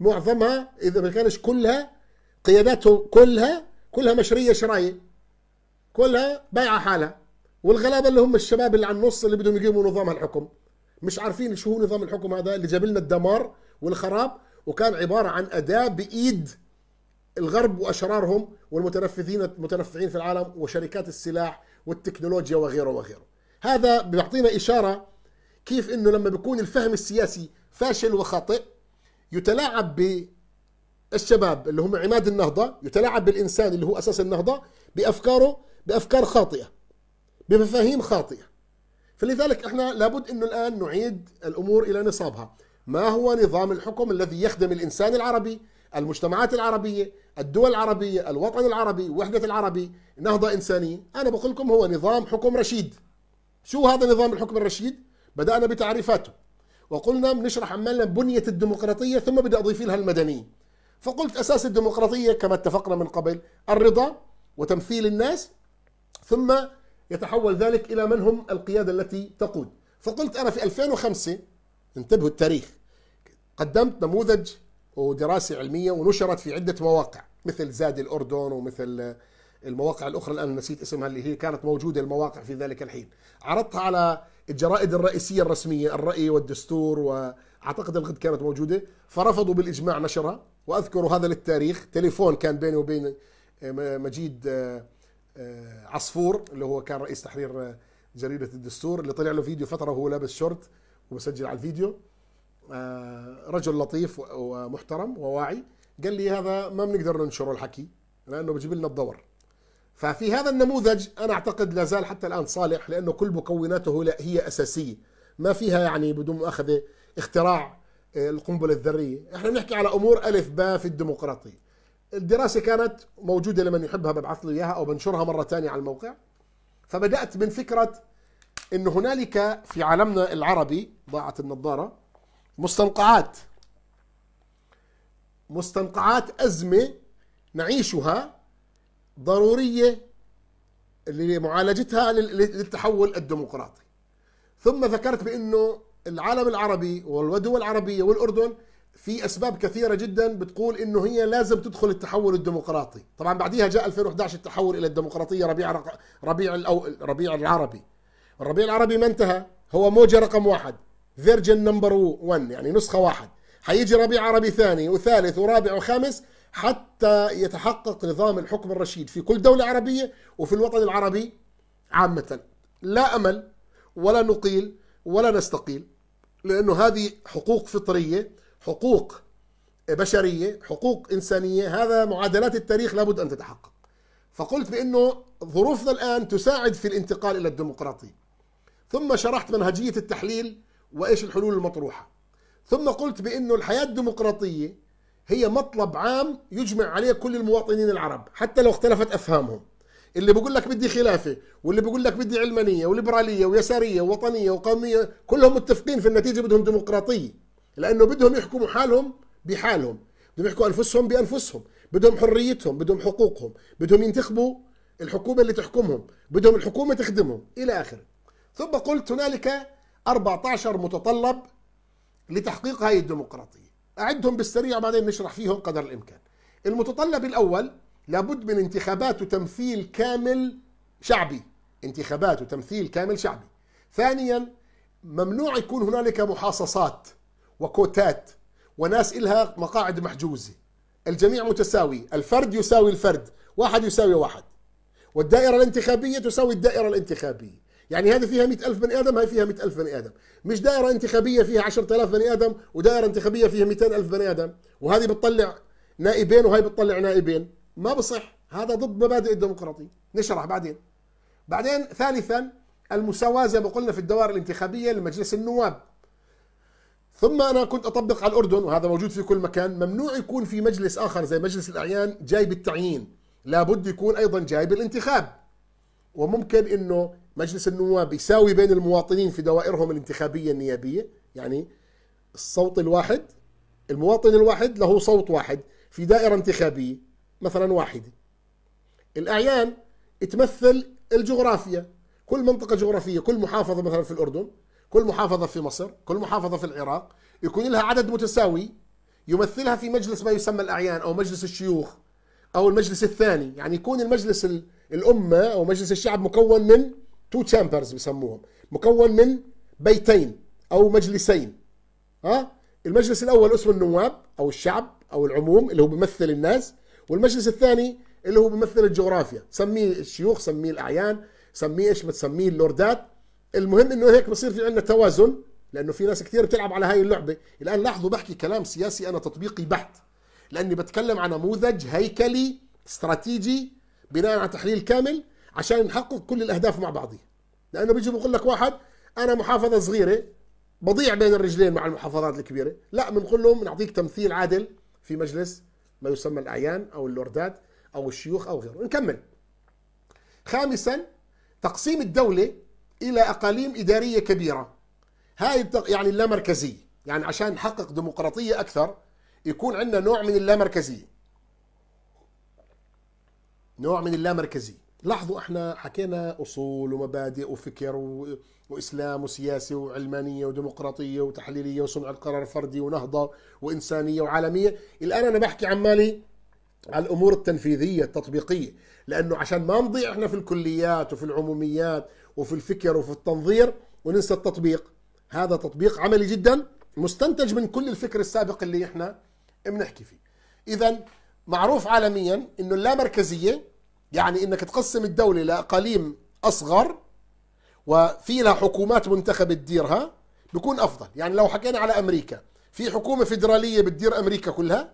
معظمها اذا ما كانش كلها قياداتهم كلها كلها مشريه شرايه كلها بايعه حالها والغلابه اللي هم الشباب اللي على النص اللي بدهم يقيموا نظام الحكم مش عارفين شو هو نظام الحكم هذا اللي جاب لنا الدمار والخراب وكان عباره عن اداه بايد الغرب واشرارهم والمتنفذين المتنفعين في العالم وشركات السلاح والتكنولوجيا وغيره وغيره هذا بيعطينا إشارة كيف أنه لما بيكون الفهم السياسي فاشل وخاطئ يتلاعب بالشباب اللي هم عماد النهضة يتلاعب بالإنسان اللي هو أساس النهضة بأفكاره بأفكار خاطئة بمفاهيم خاطئة فلذلك احنا لابد انه الان نعيد الامور الى نصابها ما هو نظام الحكم الذي يخدم الانسان العربي المجتمعات العربية الدول العربية الوطن العربي وحدة العربي نهضة إنسانية أنا بقول لكم هو نظام حكم رشيد شو هذا نظام الحكم الرشيد بدأنا بتعريفاته وقلنا بنشرح عمالنا بنية الديمقراطية ثم بدي أضيف لها المدنية فقلت أساس الديمقراطية كما اتفقنا من قبل الرضا وتمثيل الناس ثم يتحول ذلك إلى من هم القيادة التي تقود فقلت أنا في 2005 انتبهوا التاريخ قدمت نموذج ودراسة علمية ونشرت في عدة مواقع مثل زاد الأردن ومثل المواقع الأخرى الآن نسيت اسمها اللي هي كانت موجودة المواقع في ذلك الحين عرضتها على الجرائد الرئيسية الرسمية الرأي والدستور وأعتقد الغد كانت موجودة فرفضوا بالإجماع نشرها وأذكر هذا للتاريخ تليفون كان بيني وبين آه، مجيد آه، آه، عصفور اللي هو كان رئيس تحرير جريدة الدستور اللي طلع له فيديو فترة وهو لابس شورت وبسجل على الفيديو آه، رجل لطيف ومحترم وواعي قال لي هذا ما بنقدر ننشره الحكي لانه بجيب لنا الدور ففي هذا النموذج انا اعتقد لا زال حتى الان صالح لانه كل مكوناته هي اساسيه ما فيها يعني بدون مؤاخذه اختراع آه، القنبله الذريه احنا بنحكي على امور الف باء في الديمقراطيه الدراسه كانت موجوده لمن يحبها ببعث له اياها او بنشرها مره ثانيه على الموقع فبدات من فكره انه هنالك في عالمنا العربي ضاعت النظاره مستنقعات مستنقعات أزمة نعيشها ضرورية لمعالجتها للتحول الديمقراطي ثم ذكرت بأنه العالم العربي والدول العربية والأردن في أسباب كثيرة جدا بتقول أنه هي لازم تدخل التحول الديمقراطي طبعا بعديها جاء 2011 التحول إلى الديمقراطية ربيع ربيع, الأو... ربيع العربي الربيع العربي ما انتهى هو موجة رقم واحد فيرجن نمبر 1 يعني نسخه واحد حيجي ربيع عربي ثاني وثالث ورابع وخامس حتى يتحقق نظام الحكم الرشيد في كل دولة عربية وفي الوطن العربي عامة لا أمل ولا نقيل ولا نستقيل لأنه هذه حقوق فطرية حقوق بشرية حقوق إنسانية هذا معادلات التاريخ لابد أن تتحقق فقلت بأنه ظروفنا الآن تساعد في الانتقال إلى الديمقراطية ثم شرحت منهجية التحليل وايش الحلول المطروحه ثم قلت بانه الحياه الديمقراطيه هي مطلب عام يجمع عليه كل المواطنين العرب حتى لو اختلفت افهامهم اللي بقول لك بدي خلافه واللي بقول لك بدي علمانيه وليبراليه ويساريه ووطنيه وقوميه كلهم متفقين في النتيجه بدهم ديمقراطيه لانه بدهم يحكموا حالهم بحالهم بدهم يحكوا انفسهم بانفسهم بدهم حريتهم بدهم حقوقهم بدهم ينتخبوا الحكومه اللي تحكمهم بدهم الحكومه تخدمهم الى اخره ثم قلت هنالك 14 متطلب لتحقيق هذه الديمقراطية أعدهم بالسريع بعدين نشرح فيهم قدر الإمكان المتطلب الأول لابد من انتخابات وتمثيل كامل شعبي انتخابات وتمثيل كامل شعبي ثانيا ممنوع يكون هنالك محاصصات وكوتات وناس إلها مقاعد محجوزة الجميع متساوي الفرد يساوي الفرد واحد يساوي واحد والدائرة الانتخابية تساوي الدائرة الانتخابية يعني هذه فيها مئة ألف بني آدم هاي فيها مئة ألف بني آدم مش دائرة انتخابية فيها عشرة آلاف بني آدم ودائرة انتخابية فيها 200 ألف بني آدم وهذه بتطلع نائبين وهي بتطلع نائبين ما بصح هذا ضد مبادئ الديمقراطية نشرح بعدين بعدين ثالثا المساواة زي ما قلنا في الدوائر الانتخابية لمجلس النواب ثم انا كنت اطبق على الاردن وهذا موجود في كل مكان ممنوع يكون في مجلس اخر زي مجلس الاعيان جاي بالتعيين لابد يكون ايضا جاي بالانتخاب وممكن انه مجلس النواب يساوي بين المواطنين في دوائرهم الانتخابية النيابية يعني الصوت الواحد المواطن الواحد له صوت واحد في دائرة انتخابية مثلا واحدة الأعيان تمثل الجغرافيا كل منطقة جغرافية كل محافظة مثلا في الأردن كل محافظة في مصر كل محافظة في العراق يكون لها عدد متساوي يمثلها في مجلس ما يسمى الأعيان أو مجلس الشيوخ أو المجلس الثاني يعني يكون المجلس الأمة أو مجلس الشعب مكون من تو تشامبرز بسموهم مكون من بيتين او مجلسين ها المجلس الاول اسمه النواب او الشعب او العموم اللي هو بيمثل الناس والمجلس الثاني اللي هو بيمثل الجغرافيا سميه الشيوخ سميه الاعيان سميه ايش ما تسميه اللوردات المهم انه هيك بصير في عندنا توازن لانه في ناس كثير بتلعب على هاي اللعبه الان لاحظوا بحكي كلام سياسي انا تطبيقي بحت لاني بتكلم عن نموذج هيكلي استراتيجي بناء على تحليل كامل عشان نحقق كل الاهداف مع بعضيها لانه بيجي بقول لك واحد انا محافظه صغيره بضيع بين الرجلين مع المحافظات الكبيره لا بنقول لهم نعطيك تمثيل عادل في مجلس ما يسمى الاعيان او اللوردات او الشيوخ او غيره نكمل خامسا تقسيم الدوله الى اقاليم اداريه كبيره هاي يعني اللامركزيه يعني عشان نحقق ديمقراطيه اكثر يكون عندنا نوع من اللامركزيه نوع من اللامركزيه لاحظوا احنا حكينا اصول ومبادئ وفكر و... واسلام وسياسه وعلمانيه وديمقراطيه وتحليليه وصنع القرار فردي ونهضه وانسانيه وعالميه، الان انا بحكي عمالي على الامور التنفيذيه التطبيقيه، لانه عشان ما نضيع احنا في الكليات وفي العموميات وفي الفكر وفي التنظير وننسى التطبيق، هذا تطبيق عملي جدا مستنتج من كل الفكر السابق اللي احنا بنحكي فيه. اذا معروف عالميا انه اللامركزيه يعني انك تقسم الدوله لاقاليم اصغر وفينا حكومات منتخبه تديرها بكون افضل يعني لو حكينا على امريكا في حكومه فيدراليه بتدير امريكا كلها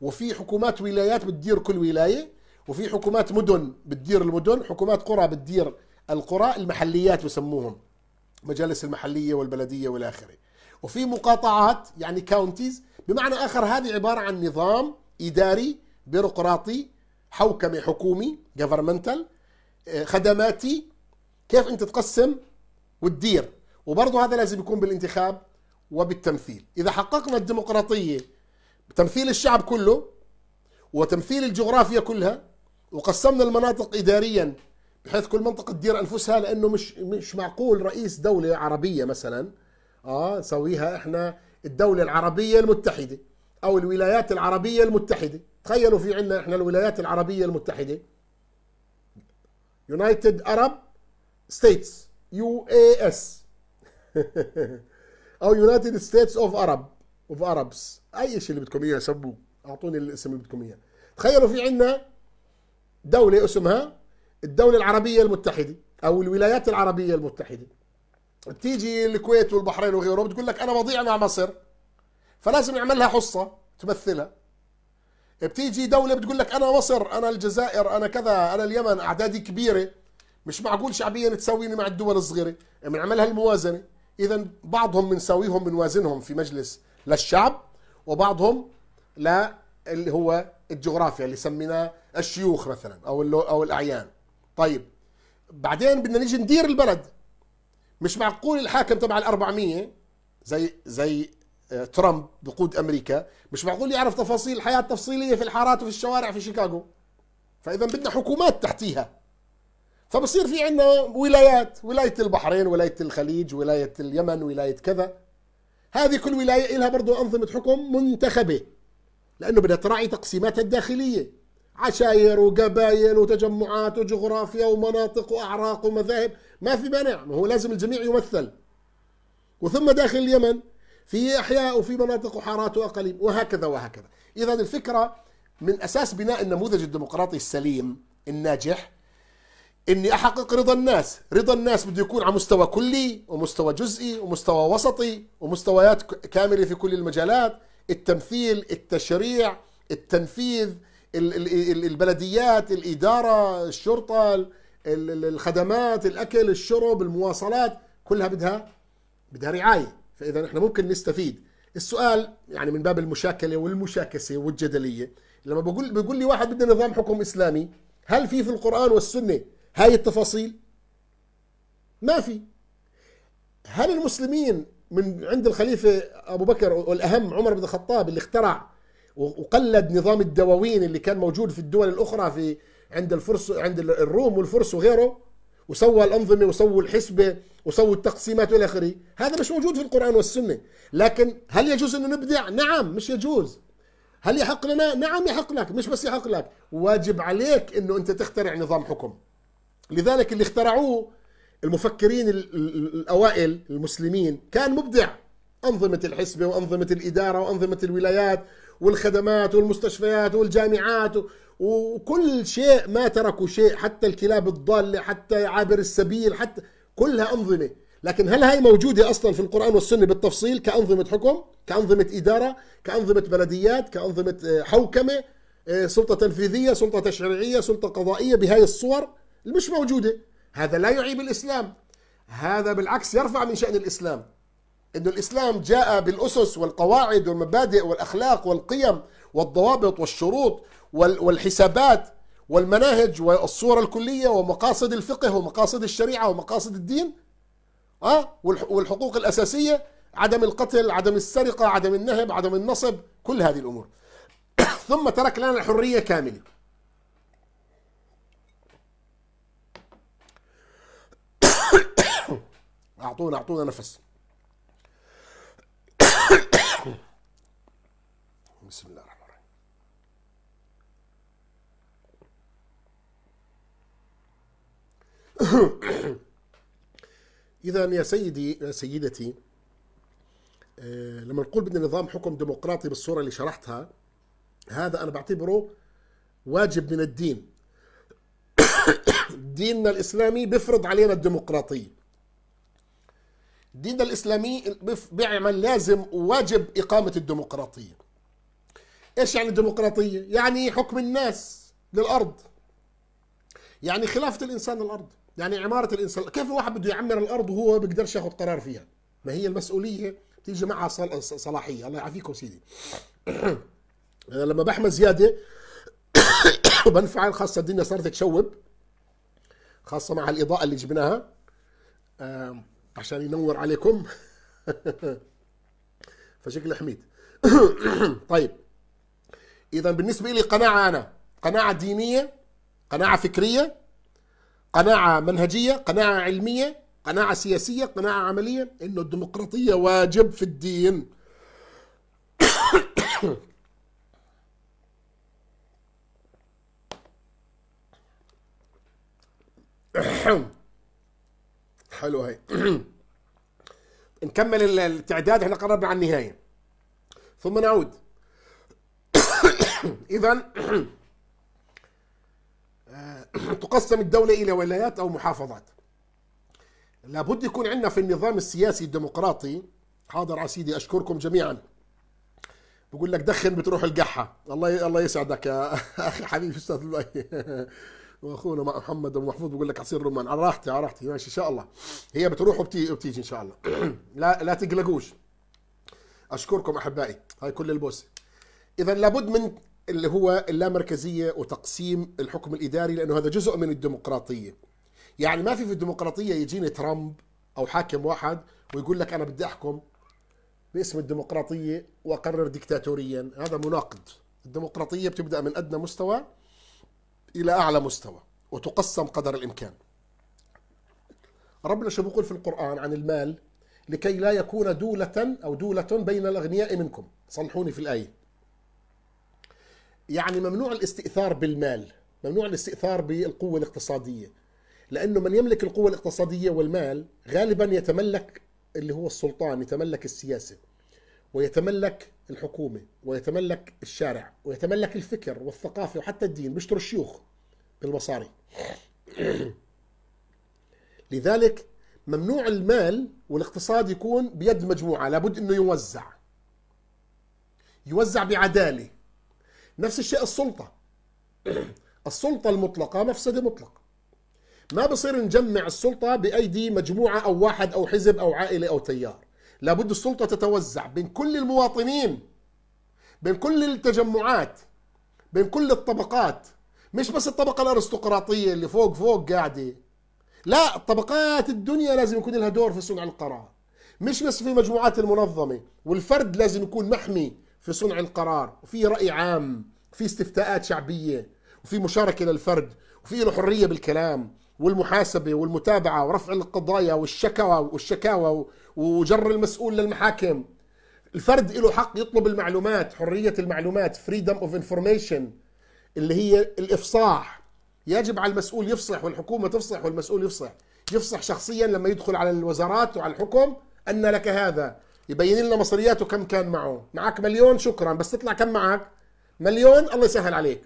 وفي حكومات ولايات بتدير كل ولايه وفي حكومات مدن بتدير المدن حكومات قرى بتدير القرى المحليات بسموهم مجالس المحليه والبلديه والى اخره وفي مقاطعات يعني كاونتيز بمعنى اخر هذه عباره عن نظام اداري بيروقراطي حوكمة حكومي جفرمنتال آه، خدماتي كيف أنت تقسم وتدير وبرضه هذا لازم يكون بالانتخاب وبالتمثيل إذا حققنا الديمقراطية بتمثيل الشعب كله وتمثيل الجغرافيا كلها وقسمنا المناطق إداريا بحيث كل منطقة تدير أنفسها لأنه مش مش معقول رئيس دولة عربية مثلا اه نسويها احنا الدولة العربية المتحدة أو الولايات العربية المتحدة تخيلوا في عندنا إحنا الولايات العربية المتحدة يونايتد ارب ستيتس يو اي اس أو يونايتد ستيتس اوف ارب اوف اربس أي شيء اللي بدكم إياه سبوه أعطوني الاسم اللي بدكم إياه تخيلوا في عندنا دولة اسمها الدولة العربية المتحدة أو الولايات العربية المتحدة بتيجي الكويت والبحرين وغيره بتقول لك أنا بضيع مع مصر فلازم يعمل لها حصه تمثلها بتيجي دولة بتقول لك أنا مصر أنا الجزائر أنا كذا أنا اليمن أعدادي كبيرة مش معقول شعبيا تساويني مع الدول الصغيرة بنعمل الموازنة إذا بعضهم بنساويهم بنوازنهم في مجلس للشعب وبعضهم لا اللي هو الجغرافيا اللي سميناه الشيوخ مثلا أو أو الأعيان طيب بعدين بدنا نيجي ندير البلد مش معقول الحاكم تبع ال 400 زي زي آه، ترامب بقود امريكا مش معقول يعرف تفاصيل الحياه التفصيليه في الحارات وفي الشوارع في شيكاغو فاذا بدنا حكومات تحتيها فبصير في عندنا ولايات ولايه البحرين ولايه الخليج ولايه اليمن ولايه كذا هذه كل ولايه لها برضه انظمه حكم منتخبه لانه بدها تراعي تقسيماتها الداخليه عشاير وقبائل وتجمعات وجغرافيا ومناطق واعراق ومذاهب ما في مانع ما هو لازم الجميع يمثل وثم داخل اليمن في أحياء وفي مناطق وحارات وأقاليم وهكذا وهكذا إذا الفكرة من أساس بناء النموذج الديمقراطي السليم الناجح اني احقق رضا الناس رضا الناس بده يكون على مستوى كلي ومستوى جزئي ومستوى وسطي ومستويات كامله في كل المجالات التمثيل التشريع التنفيذ البلديات الاداره الشرطه الخدمات الاكل الشرب المواصلات كلها بدها بدها رعايه فاذا احنا ممكن نستفيد السؤال يعني من باب المشاكله والمشاكسه والجدليه لما بقول بيقول لي واحد بده نظام حكم اسلامي هل في في القران والسنه هاي التفاصيل ما في هل المسلمين من عند الخليفه ابو بكر والاهم عمر بن الخطاب اللي اخترع وقلد نظام الدواوين اللي كان موجود في الدول الاخرى في عند الفرس عند الروم والفرس وغيره وسوى الأنظمة وسوى الحسبة وسوى التقسيمات والى اخره، هذا مش موجود في القرآن والسنة، لكن هل يجوز أن نبدع؟ نعم مش يجوز. هل يحق لنا؟ نعم يحق لك، مش بس يحق لك، واجب عليك أنه أنت تخترع نظام حكم. لذلك اللي اخترعوه المفكرين الأوائل المسلمين كان مبدع أنظمة الحسبة وأنظمة الإدارة وأنظمة الولايات والخدمات والمستشفيات والجامعات وكل شيء ما تركوا شيء حتى الكلاب الضالة حتى عابر السبيل حتى كلها أنظمة لكن هل هاي موجودة أصلا في القرآن والسنة بالتفصيل كأنظمة حكم كأنظمة إدارة كأنظمة بلديات كأنظمة آه، حوكمة آه، سلطة تنفيذية سلطة تشريعية سلطة قضائية بهاي الصور مش موجودة هذا لا يعيب الإسلام هذا بالعكس يرفع من شأن الإسلام أن الإسلام جاء بالأسس والقواعد والمبادئ والأخلاق والقيم والضوابط والشروط والحسابات والمناهج والصورة الكلية ومقاصد الفقه ومقاصد الشريعة ومقاصد الدين أه؟ والحقوق الأساسية عدم القتل عدم السرقة عدم النهب عدم النصب كل هذه الأمور ثم ترك لنا الحرية كاملة أعطونا أعطونا نفس بسم الله إذا يا سيدي يا سيدتي آه، لما نقول بدنا نظام حكم ديمقراطي بالصورة اللي شرحتها هذا أنا بعتبره واجب من الدين ديننا الإسلامي بيفرض علينا الديمقراطية ديننا الإسلامي بيعمل لازم وواجب إقامة الديمقراطية إيش يعني الديمقراطية؟ يعني حكم الناس للأرض يعني خلافة الإنسان للأرض يعني عماره الانسان كيف الواحد بده يعمر الارض وهو بيقدرش ياخذ قرار فيها ما هي المسؤوليه تيجي معها صلاحيه الله يعافيكم سيدي انا لما بحمى زياده وبنفعل خاصه الدنيا صارت تشوب خاصه مع الاضاءه اللي جبناها عشان ينور عليكم فشكل حميد طيب اذا بالنسبه لي قناعه انا قناعه دينيه قناعه فكريه قناعة منهجية قناعة علمية قناعة سياسية قناعة عملية أنه الديمقراطية واجب في الدين حلو هاي نكمل التعداد احنا قربنا على النهاية ثم نعود إذا آه، تقسم الدولة إلى ولايات أو محافظات لابد يكون عندنا في النظام السياسي الديمقراطي حاضر على سيدي أشكركم جميعا بقول لك دخن بتروح القحة الله ي... الله يسعدك يا أخي حبيبي أستاذ لؤي واخونا مع محمد ابو محفوظ بقول لك عصير رمان على راحتي على راحتي ماشي ان شاء الله هي بتروح وبتيجي وبتيجي ان شاء الله لا لا تقلقوش اشكركم احبائي هاي كل البوسه اذا لابد من اللي هو اللامركزيه وتقسيم الحكم الاداري لانه هذا جزء من الديمقراطيه. يعني ما في في الديمقراطيه يجيني ترامب او حاكم واحد ويقول لك انا بدي احكم باسم الديمقراطيه واقرر ديكتاتوريا، هذا مناقض. الديمقراطيه بتبدا من ادنى مستوى الى اعلى مستوى وتقسم قدر الامكان. ربنا شو بيقول في القران عن المال لكي لا يكون دولة أو دولة بين الأغنياء منكم صلحوني في الآية يعني ممنوع الاستئثار بالمال ممنوع الاستئثار بالقوة الاقتصادية لأنه من يملك القوة الاقتصادية والمال غالبا يتملك اللي هو السلطان يتملك السياسة ويتملك الحكومة ويتملك الشارع ويتملك الفكر والثقافة وحتى الدين بيشتروا الشيوخ بالمصاري لذلك ممنوع المال والاقتصاد يكون بيد مجموعة لابد أنه يوزع يوزع بعدالة نفس الشيء السلطة السلطة المطلقة مفسدة مطلقة ما بصير نجمع السلطة بأيدي مجموعة أو واحد أو حزب أو عائلة أو تيار لابد السلطة تتوزع بين كل المواطنين بين كل التجمعات بين كل الطبقات مش بس الطبقة الأرستقراطية اللي فوق فوق قاعدة لا طبقات الدنيا لازم يكون لها دور في صنع القرار مش بس في مجموعات المنظمة والفرد لازم يكون محمي في صنع القرار وفي رأي عام وفي استفتاءات شعبية وفي مشاركة للفرد وفي له حرية بالكلام والمحاسبة والمتابعة ورفع القضايا والشكوى والشكاوى وجر المسؤول للمحاكم الفرد له حق يطلب المعلومات حرية المعلومات فريدم اوف انفورميشن اللي هي الإفصاح يجب على المسؤول يفصح والحكومة تفصح والمسؤول يفصح يفصح شخصيا لما يدخل على الوزارات وعلى الحكم أن لك هذا يبين لنا مصرياته كم كان معه معك مليون شكرا بس تطلع كم معك مليون الله يسهل عليك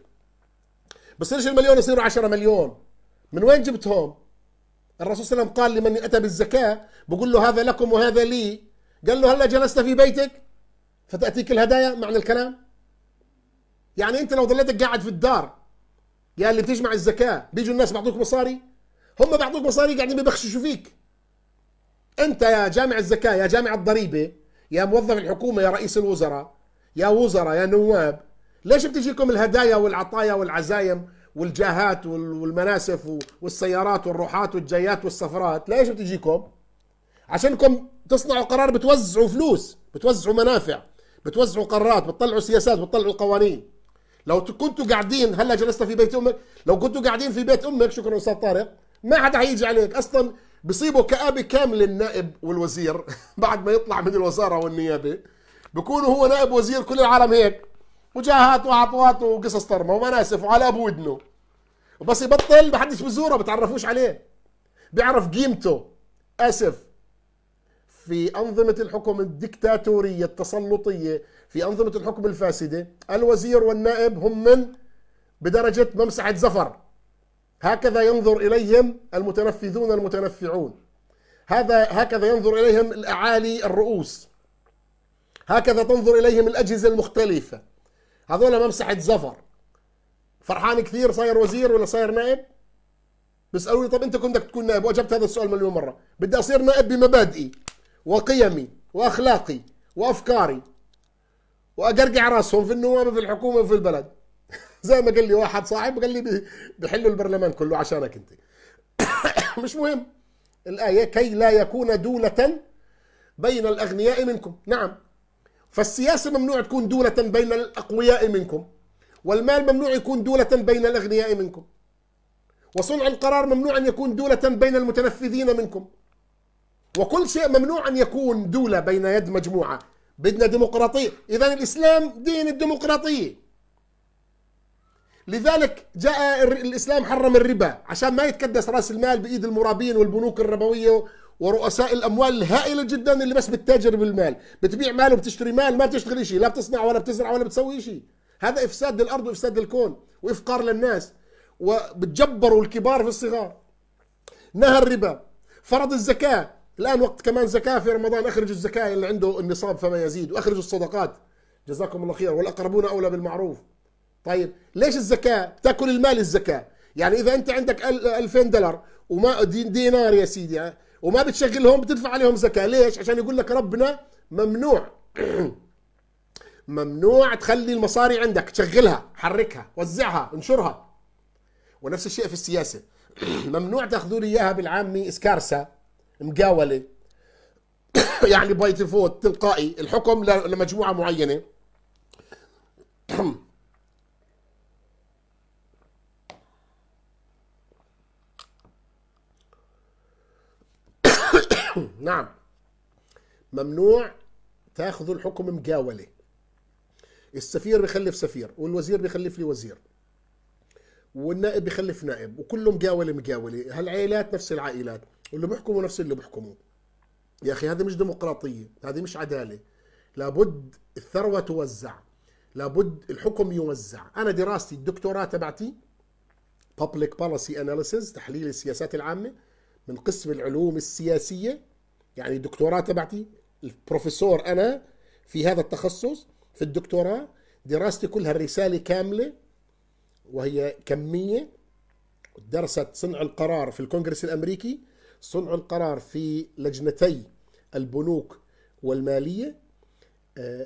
بصيرش المليون يصيروا 10 مليون من وين جبتهم الرسول صلى الله عليه وسلم قال لمن اتى بالزكاه بقول له هذا لكم وهذا لي قال له هلا جلست في بيتك فتاتيك الهدايا معنى الكلام يعني انت لو ضليتك قاعد في الدار يا اللي بتجمع الزكاه بيجوا الناس بيعطوك مصاري هم بيعطوك مصاري قاعدين ببخششوا فيك انت يا جامع الزكاه يا جامع الضريبه يا موظف الحكومه يا رئيس الوزراء يا وزراء يا نواب ليش بتجيكم الهدايا والعطايا والعزايم والجاهات والمناسف والسيارات والروحات والجيات والسفرات ليش بتجيكم عشانكم تصنعوا قرار بتوزعوا فلوس بتوزعوا منافع بتوزعوا قرارات بتطلعوا سياسات بتطلعوا قوانين لو كنتوا قاعدين هلا جلست في بيت امك لو كنتوا قاعدين في بيت امك شكرا استاذ طارق ما حدا حيجي عليك اصلا بصيبه كآبة كامل النائب والوزير بعد ما يطلع من الوزارة والنيابة بكونوا هو نائب وزير كل العالم هيك وجاهات وعطوات وقصص طرمه ومناسف وعلى ابو ودنه وبس يبطل ما حدش بزوره بتعرفوش عليه بيعرف قيمته اسف في انظمه الحكم الدكتاتوريه التسلطيه في انظمه الحكم الفاسده الوزير والنائب هم من بدرجه ممسحه زفر هكذا ينظر إليهم المتنفذون المتنفعون هذا هكذا ينظر إليهم الأعالي الرؤوس هكذا تنظر إليهم الأجهزة المختلفة هذول ممسحة زفر فرحان كثير صاير وزير ولا صاير نائب بيسالوني طب انت كنت بدك تكون نائب واجبت هذا السؤال مليون مره بدي اصير نائب بمبادئي وقيمي واخلاقي وافكاري واقرقع راسهم في النواب في الحكومه وفي البلد زي ما قال لي واحد صاحب قال لي بحلوا البرلمان كله عشانك انت مش مهم الايه كي لا يكون دوله بين الاغنياء منكم نعم فالسياسه ممنوع تكون دوله بين الاقوياء منكم والمال ممنوع يكون دوله بين الاغنياء منكم وصنع القرار ممنوع ان يكون دوله بين المتنفذين منكم وكل شيء ممنوع ان يكون دوله بين يد مجموعه بدنا ديمقراطيه اذا الاسلام دين الديمقراطيه لذلك جاء الإسلام حرم الربا عشان ما يتكدس رأس المال بإيد المرابين والبنوك الربوية ورؤساء الأموال الهائلة جدا اللي بس بتتاجر بالمال بتبيع مال وبتشتري مال ما بتشتغل شيء لا بتصنع ولا بتزرع ولا بتسوي شيء هذا إفساد للأرض وإفساد للكون وإفقار للناس وبتجبروا الكبار في الصغار نهى الربا فرض الزكاة الآن وقت كمان زكاة في رمضان أخرج الزكاة اللي عنده النصاب فما يزيد وأخرج الصدقات جزاكم الله خير والأقربون أولى بالمعروف طيب ليش الزكاه تاكل المال الزكاه يعني اذا انت عندك 2000 دولار وما دينار يا سيدي وما بتشغلهم بتدفع عليهم زكاه ليش عشان يقول لك ربنا ممنوع ممنوع تخلي المصاري عندك تشغلها حركها وزعها انشرها ونفس الشيء في السياسه ممنوع تاخذوا لي اياها بالعامي اسكارسه مقاوله يعني باي ديفولت تلقائي الحكم لمجموعه معينه نعم ممنوع تاخذوا الحكم مقاوله السفير بيخلف سفير والوزير بيخلف لي وزير والنائب بيخلف نائب وكله مقاوله مقاوله هالعائلات نفس العائلات واللي بيحكموا نفس اللي بيحكموا يا اخي هذه مش ديمقراطيه هذه مش عداله لابد الثروه توزع لابد الحكم يوزع انا دراستي الدكتوراه تبعتي Public Policy Analysis تحليل السياسات العامه من قسم العلوم السياسيه يعني الدكتوراه تبعتي البروفيسور انا في هذا التخصص في الدكتوراه دراستي كلها الرساله كامله وهي كميه درست صنع القرار في الكونغرس الامريكي صنع القرار في لجنتي البنوك والماليه آه،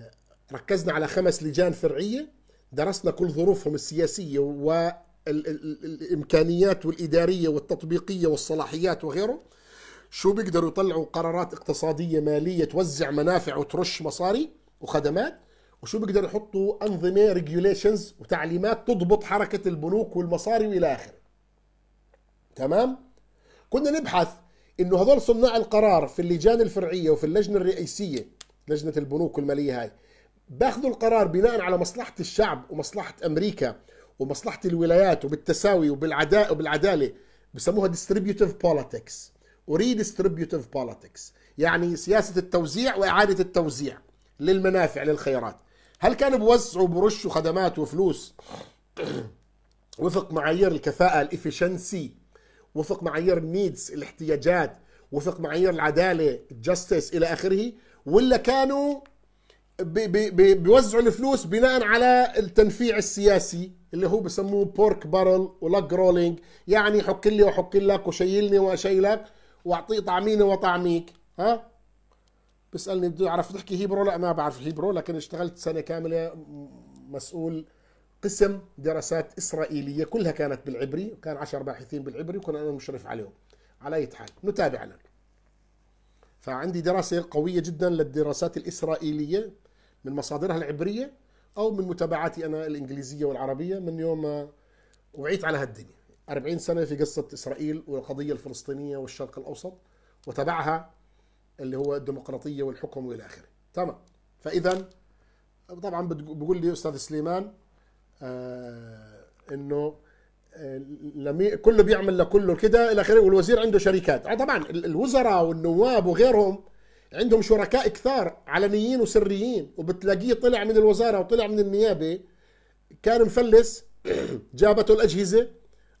آه، ركزنا على خمس لجان فرعيه درسنا كل ظروفهم السياسيه والامكانيات والاداريه والتطبيقيه والصلاحيات وغيره شو بيقدروا يطلعوا قرارات اقتصاديه ماليه توزع منافع وترش مصاري وخدمات وشو بيقدروا يحطوا انظمه ريجوليشنز وتعليمات تضبط حركه البنوك والمصاري والى اخره تمام كنا نبحث انه هذول صناع القرار في اللجان الفرعيه وفي اللجنه الرئيسيه لجنه البنوك والماليه هاي باخذوا القرار بناء على مصلحه الشعب ومصلحه امريكا ومصلحه الولايات وبالتساوي وبالعداء وبالعداله بسموها ديستريبيوتيف بوليتكس وريديستريبيوتيف بوليتكس يعني سياسه التوزيع واعاده التوزيع للمنافع للخيرات هل كانوا بوزعوا برشوا خدمات وفلوس وفق معايير الكفاءه الافشنسي وفق معايير النيدز الاحتياجات وفق معايير العداله جاستس الى اخره ولا كانوا بي بي بيوزعوا الفلوس بناء على التنفيع السياسي اللي هو بسموه بورك بارل ولج رولينج يعني حك لي وحك لك وشيلني واشيلك واعطيه طعميني وطعميك ها بيسالني بده يعرف تحكي هيبرو لا ما بعرف هيبرو لكن اشتغلت سنه كامله مسؤول قسم دراسات اسرائيليه كلها كانت بالعبري وكان 10 باحثين بالعبري وكنا انا مشرف عليهم على اي حال نتابع لك فعندي دراسه قويه جدا للدراسات الاسرائيليه من مصادرها العبريه او من متابعاتي انا الانجليزيه والعربيه من يوم ما وعيت على هالدنيا 40 سنة في قصة إسرائيل والقضية الفلسطينية والشرق الأوسط وتبعها اللي هو الديمقراطية والحكم وإلى آخره تمام فإذا طبعا بقول لي أستاذ سليمان آه إنه آه، كله بيعمل لكله كده الى اخره والوزير عنده شركات آه طبعا الوزراء والنواب وغيرهم عندهم شركاء كثار علنيين وسريين وبتلاقيه طلع من الوزاره وطلع من النيابه كان مفلس جابته الاجهزه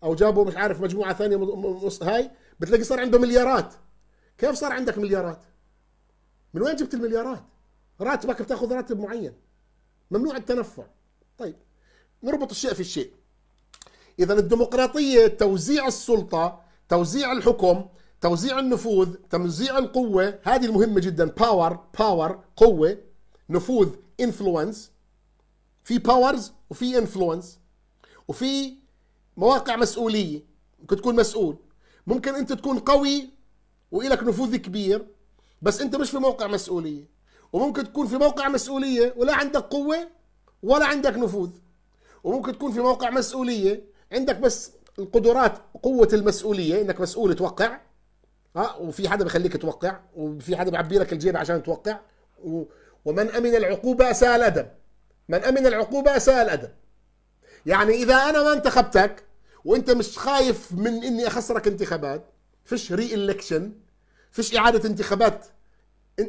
او جابوا مش عارف مجموعه ثانيه هاي بتلاقي صار عنده مليارات كيف صار عندك مليارات من وين جبت المليارات راتبك بتاخذ راتب معين ممنوع التنفع طيب نربط الشيء في الشيء اذا الديمقراطيه توزيع السلطه توزيع الحكم توزيع النفوذ توزيع القوه هذه المهمه جدا باور باور قوه نفوذ انفلونس في باورز وفي انفلونس وفي مواقع مسؤوليه ممكن تكون مسؤول ممكن انت تكون قوي وإلك نفوذ كبير بس انت مش في موقع مسؤوليه وممكن تكون في موقع مسؤوليه ولا عندك قوه ولا عندك نفوذ وممكن تكون في موقع مسؤوليه عندك بس القدرات قوه المسؤوليه انك مسؤول توقع ها آه، وفي حدا بخليك توقع وفي حدا بيعبي لك الجيب عشان توقع و... ومن امن العقوبه اساء الادب من امن العقوبه اساء الادب يعني اذا انا ما انتخبتك وانت مش خايف من اني اخسرك انتخابات فيش ري الكشن فيش اعاده انتخابات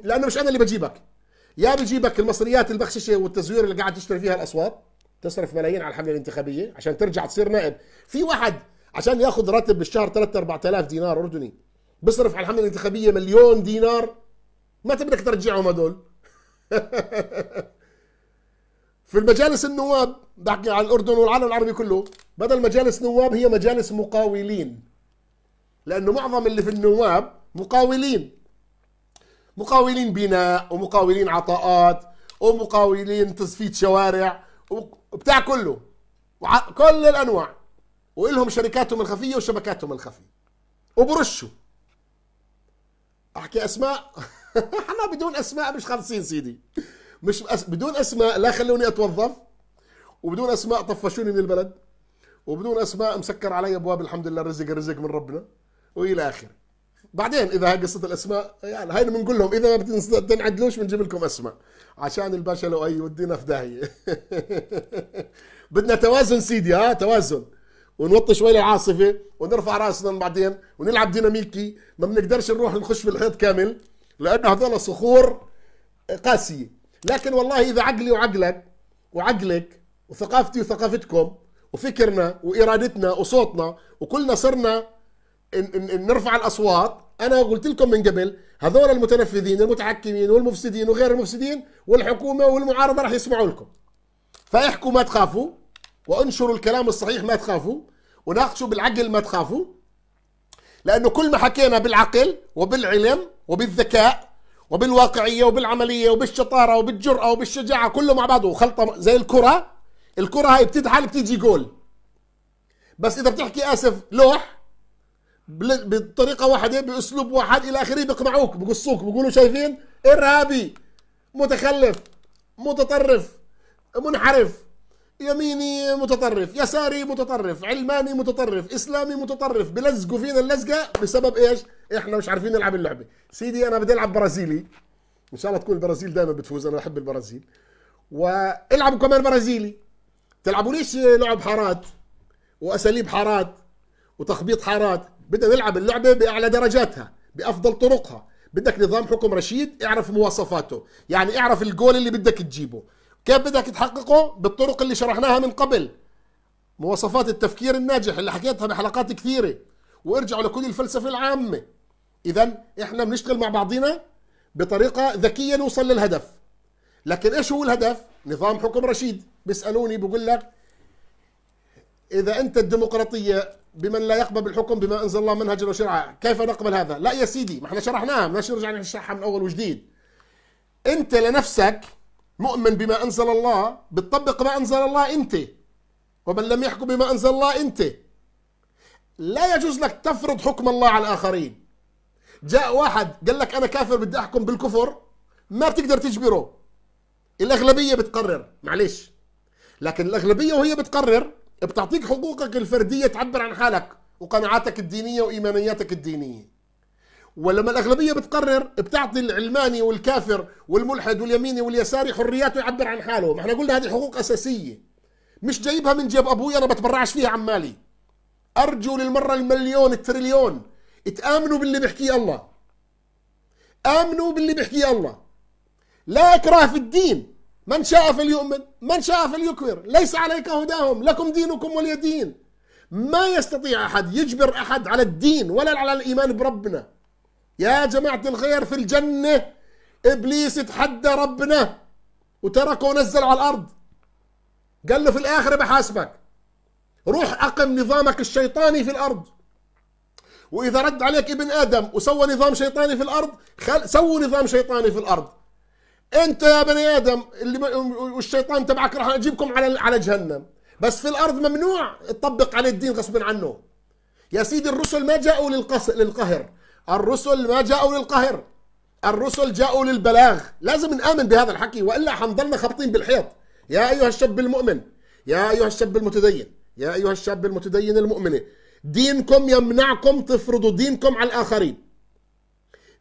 لانه مش انا اللي بجيبك يا بجيبك المصريات البخششه والتزوير اللي قاعد تشتري فيها الاصوات تصرف ملايين على الحمله الانتخابيه عشان ترجع تصير نائب في واحد عشان ياخذ راتب بالشهر 3 4000 دينار اردني بصرف على الحمله الانتخابيه مليون دينار ما بدك ترجعهم هدول في المجالس النواب بحكي على الاردن والعالم العربي كله بدل مجالس نواب هي مجالس مقاولين لأنه معظم اللي في النواب مقاولين مقاولين بناء ومقاولين عطاءات ومقاولين تصفية شوارع وبتاع كله كل الأنواع وإلهم شركاتهم الخفية وشبكاتهم الخفية وبرشوا أحكي أسماء احنا بدون أسماء مش خالصين سيدي مش أس... بدون أسماء لا خلوني أتوظف وبدون أسماء طفشوني من البلد وبدون اسماء مسكر علي ابواب الحمد لله الرزق الرزق من ربنا والى اخره بعدين اذا هاي قصه الاسماء يعني هاي بنقول لهم اذا ما بتنعدلوش بنجيب لكم اسماء عشان الباشا لو اي يودينا في داهيه بدنا توازن سيدي ها توازن ونوطي شوي العاصفه ونرفع راسنا بعدين ونلعب ديناميكي ما بنقدرش نروح نخش في الحيط كامل لانه هذول صخور قاسيه لكن والله اذا عقلي وعقلك وعقلك وثقافتي وثقافتكم وفكرنا وارادتنا وصوتنا وكلنا صرنا نرفع الاصوات انا قلت لكم من قبل هذول المتنفذين المتحكمين والمفسدين وغير المفسدين والحكومه والمعارضه راح يسمعوا لكم فاحكوا ما تخافوا وانشروا الكلام الصحيح ما تخافوا وناقشوا بالعقل ما تخافوا لانه كل ما حكينا بالعقل وبالعلم وبالذكاء وبالواقعيه وبالعمليه وبالشطاره وبالجراه وبالشجاعه كله مع بعضه خلطه زي الكره الكره هاي حال بتيجي جول بس اذا بتحكي اسف لوح بطريقه واحده باسلوب واحد الى اخره بيقنعوك بقصوك بيقولوا شايفين ارهابي متخلف متطرف منحرف يميني متطرف يساري متطرف علماني متطرف اسلامي متطرف بلزقوا فينا اللزقه بسبب ايش احنا مش عارفين نلعب اللعبه سيدي انا بدي العب برازيلي ان شاء الله تكون البرازيل دائما بتفوز انا بحب البرازيل والعبوا كمان برازيلي تلعبوا ليش لعب حارات واساليب حارات وتخبيط حارات بدنا نلعب اللعبه باعلى درجاتها بافضل طرقها بدك نظام حكم رشيد اعرف مواصفاته يعني اعرف الجول اللي بدك تجيبه كيف بدك تحققه بالطرق اللي شرحناها من قبل مواصفات التفكير الناجح اللي حكيتها بحلقات كثيره وارجعوا لكل الفلسفه العامه اذا احنا بنشتغل مع بعضنا بطريقه ذكيه نوصل للهدف لكن ايش هو الهدف نظام حكم رشيد بيسالوني بقول لك اذا انت الديمقراطيه بمن لا يقبل بالحكم بما انزل الله منهجا وشرعا كيف نقبل هذا لا يا سيدي ما احنا شرحناها ما نرجع نشرحها من اول وجديد انت لنفسك مؤمن بما انزل الله بتطبق ما انزل الله انت ومن لم يحكم بما انزل الله انت لا يجوز لك تفرض حكم الله على الاخرين جاء واحد قال لك انا كافر بدي احكم بالكفر ما بتقدر تجبره الاغلبيه بتقرر معلش لكن الاغلبيه وهي بتقرر بتعطيك حقوقك الفرديه تعبر عن حالك وقناعاتك الدينيه وايمانياتك الدينيه ولما الاغلبيه بتقرر بتعطي العلماني والكافر والملحد واليميني واليساري حرياته يعبر عن حاله ما احنا قلنا هذه حقوق اساسيه مش جايبها من جيب ابوي انا بتبرعش فيها عمالي ارجو للمره المليون التريليون تامنوا باللي بيحكيه الله امنوا باللي بيحكيه الله لا اكراه في الدين من شاء فليؤمن من شاء فليكفر ليس عليك هداهم لكم دينكم ولي دين ما يستطيع أحد يجبر أحد على الدين ولا على الإيمان بربنا يا جماعة الخير في الجنة إبليس تحدى ربنا وتركه ونزل على الأرض قال له في الآخرة بحاسبك روح أقم نظامك الشيطاني في الأرض وإذا رد عليك ابن آدم وسوى نظام شيطاني في الأرض خل... سووا نظام شيطاني في الأرض انت يا بني ادم اللي والشيطان تبعك راح اجيبكم على على جهنم بس في الارض ممنوع تطبق عليه الدين غصبا عنه يا سيدي الرسل ما جاءوا للقص... للقهر الرسل ما جاءوا للقهر الرسل جاءوا للبلاغ لازم نآمن بهذا الحكي وإلا حنضلنا خابطين بالحيط يا أيها الشاب المؤمن يا أيها الشاب المتدين يا أيها الشاب المتدين المؤمنة دينكم يمنعكم تفرضوا دينكم على الآخرين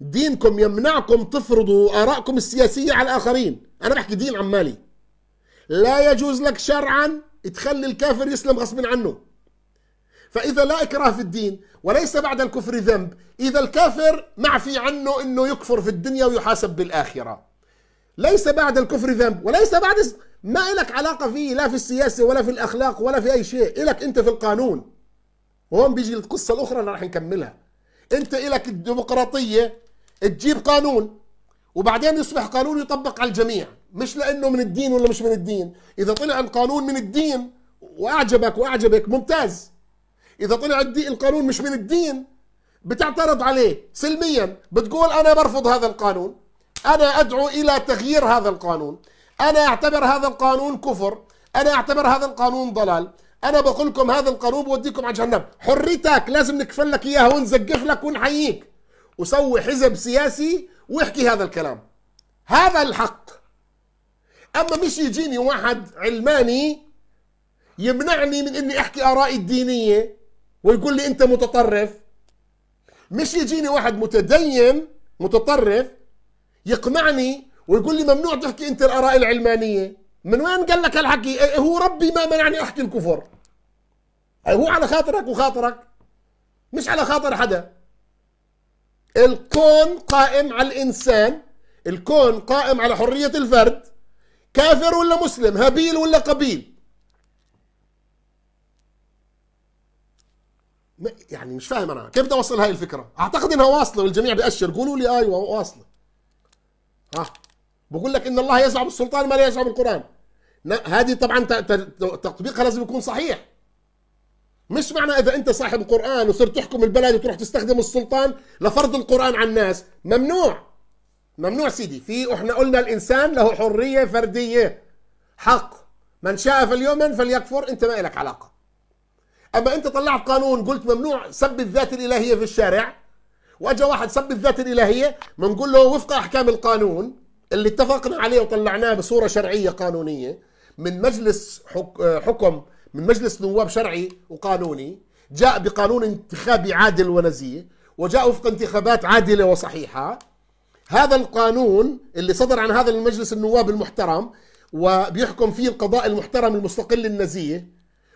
دينكم يمنعكم تفرضوا آرائكم السياسية على الآخرين أنا بحكي دين عمالي لا يجوز لك شرعا تخلي الكافر يسلم غصب عنه فإذا لا إكراه في الدين وليس بعد الكفر ذنب إذا الكافر معفي عنه أنه يكفر في الدنيا ويحاسب بالآخرة ليس بعد الكفر ذنب وليس بعد ما إلك علاقة فيه لا في السياسة ولا في الأخلاق ولا في أي شيء إلك أنت في القانون وهون بيجي القصة الأخرى اللي راح نكملها أنت إلك الديمقراطية تجيب قانون وبعدين يصبح قانون يطبق على الجميع مش لانه من الدين ولا مش من الدين اذا طلع القانون من الدين واعجبك واعجبك ممتاز اذا طلع القانون مش من الدين بتعترض عليه سلميا بتقول انا برفض هذا القانون انا ادعو الى تغيير هذا القانون انا اعتبر هذا القانون كفر انا اعتبر هذا القانون ضلال انا بقول لكم هذا القانون بوديكم على جهنم حريتك لازم نكفل لك اياها ونزقف لك ونحييك وسوي حزب سياسي واحكي هذا الكلام هذا الحق اما مش يجيني واحد علماني يمنعني من اني احكي ارائي الدينيه ويقول لي انت متطرف مش يجيني واحد متدين متطرف يقنعني ويقول لي ممنوع تحكي انت الاراء العلمانيه من وين قال لك هالحكي إيه، إيه، هو ربي ما منعني احكي الكفر إيه، هو على خاطرك وخاطرك مش على خاطر حدا الكون قائم على الإنسان الكون قائم على حرية الفرد كافر ولا مسلم هابيل ولا قبيل يعني مش فاهم انا كيف بدي اوصل هاي الفكره اعتقد انها واصله والجميع بيأشر قولوا لي ايوه واصله ها بقول لك ان الله يزعم السلطان ما لا يزعم القران هذه طبعا تطبيقها لازم يكون صحيح مش معنى اذا انت صاحب قران وصرت تحكم البلد وتروح تستخدم السلطان لفرض القران على الناس ممنوع ممنوع سيدي في احنا قلنا الانسان له حريه فرديه حق من شاء فليؤمن فليكفر انت ما لك علاقه اما انت طلعت قانون قلت ممنوع سب الذات الالهيه في الشارع واجا واحد سب الذات الالهيه بنقول له وفق احكام القانون اللي اتفقنا عليه وطلعناه بصوره شرعيه قانونيه من مجلس حكم من مجلس نواب شرعي وقانوني جاء بقانون انتخابي عادل ونزيه وجاء وفق انتخابات عادله وصحيحه هذا القانون اللي صدر عن هذا المجلس النواب المحترم وبيحكم فيه القضاء المحترم المستقل النزيه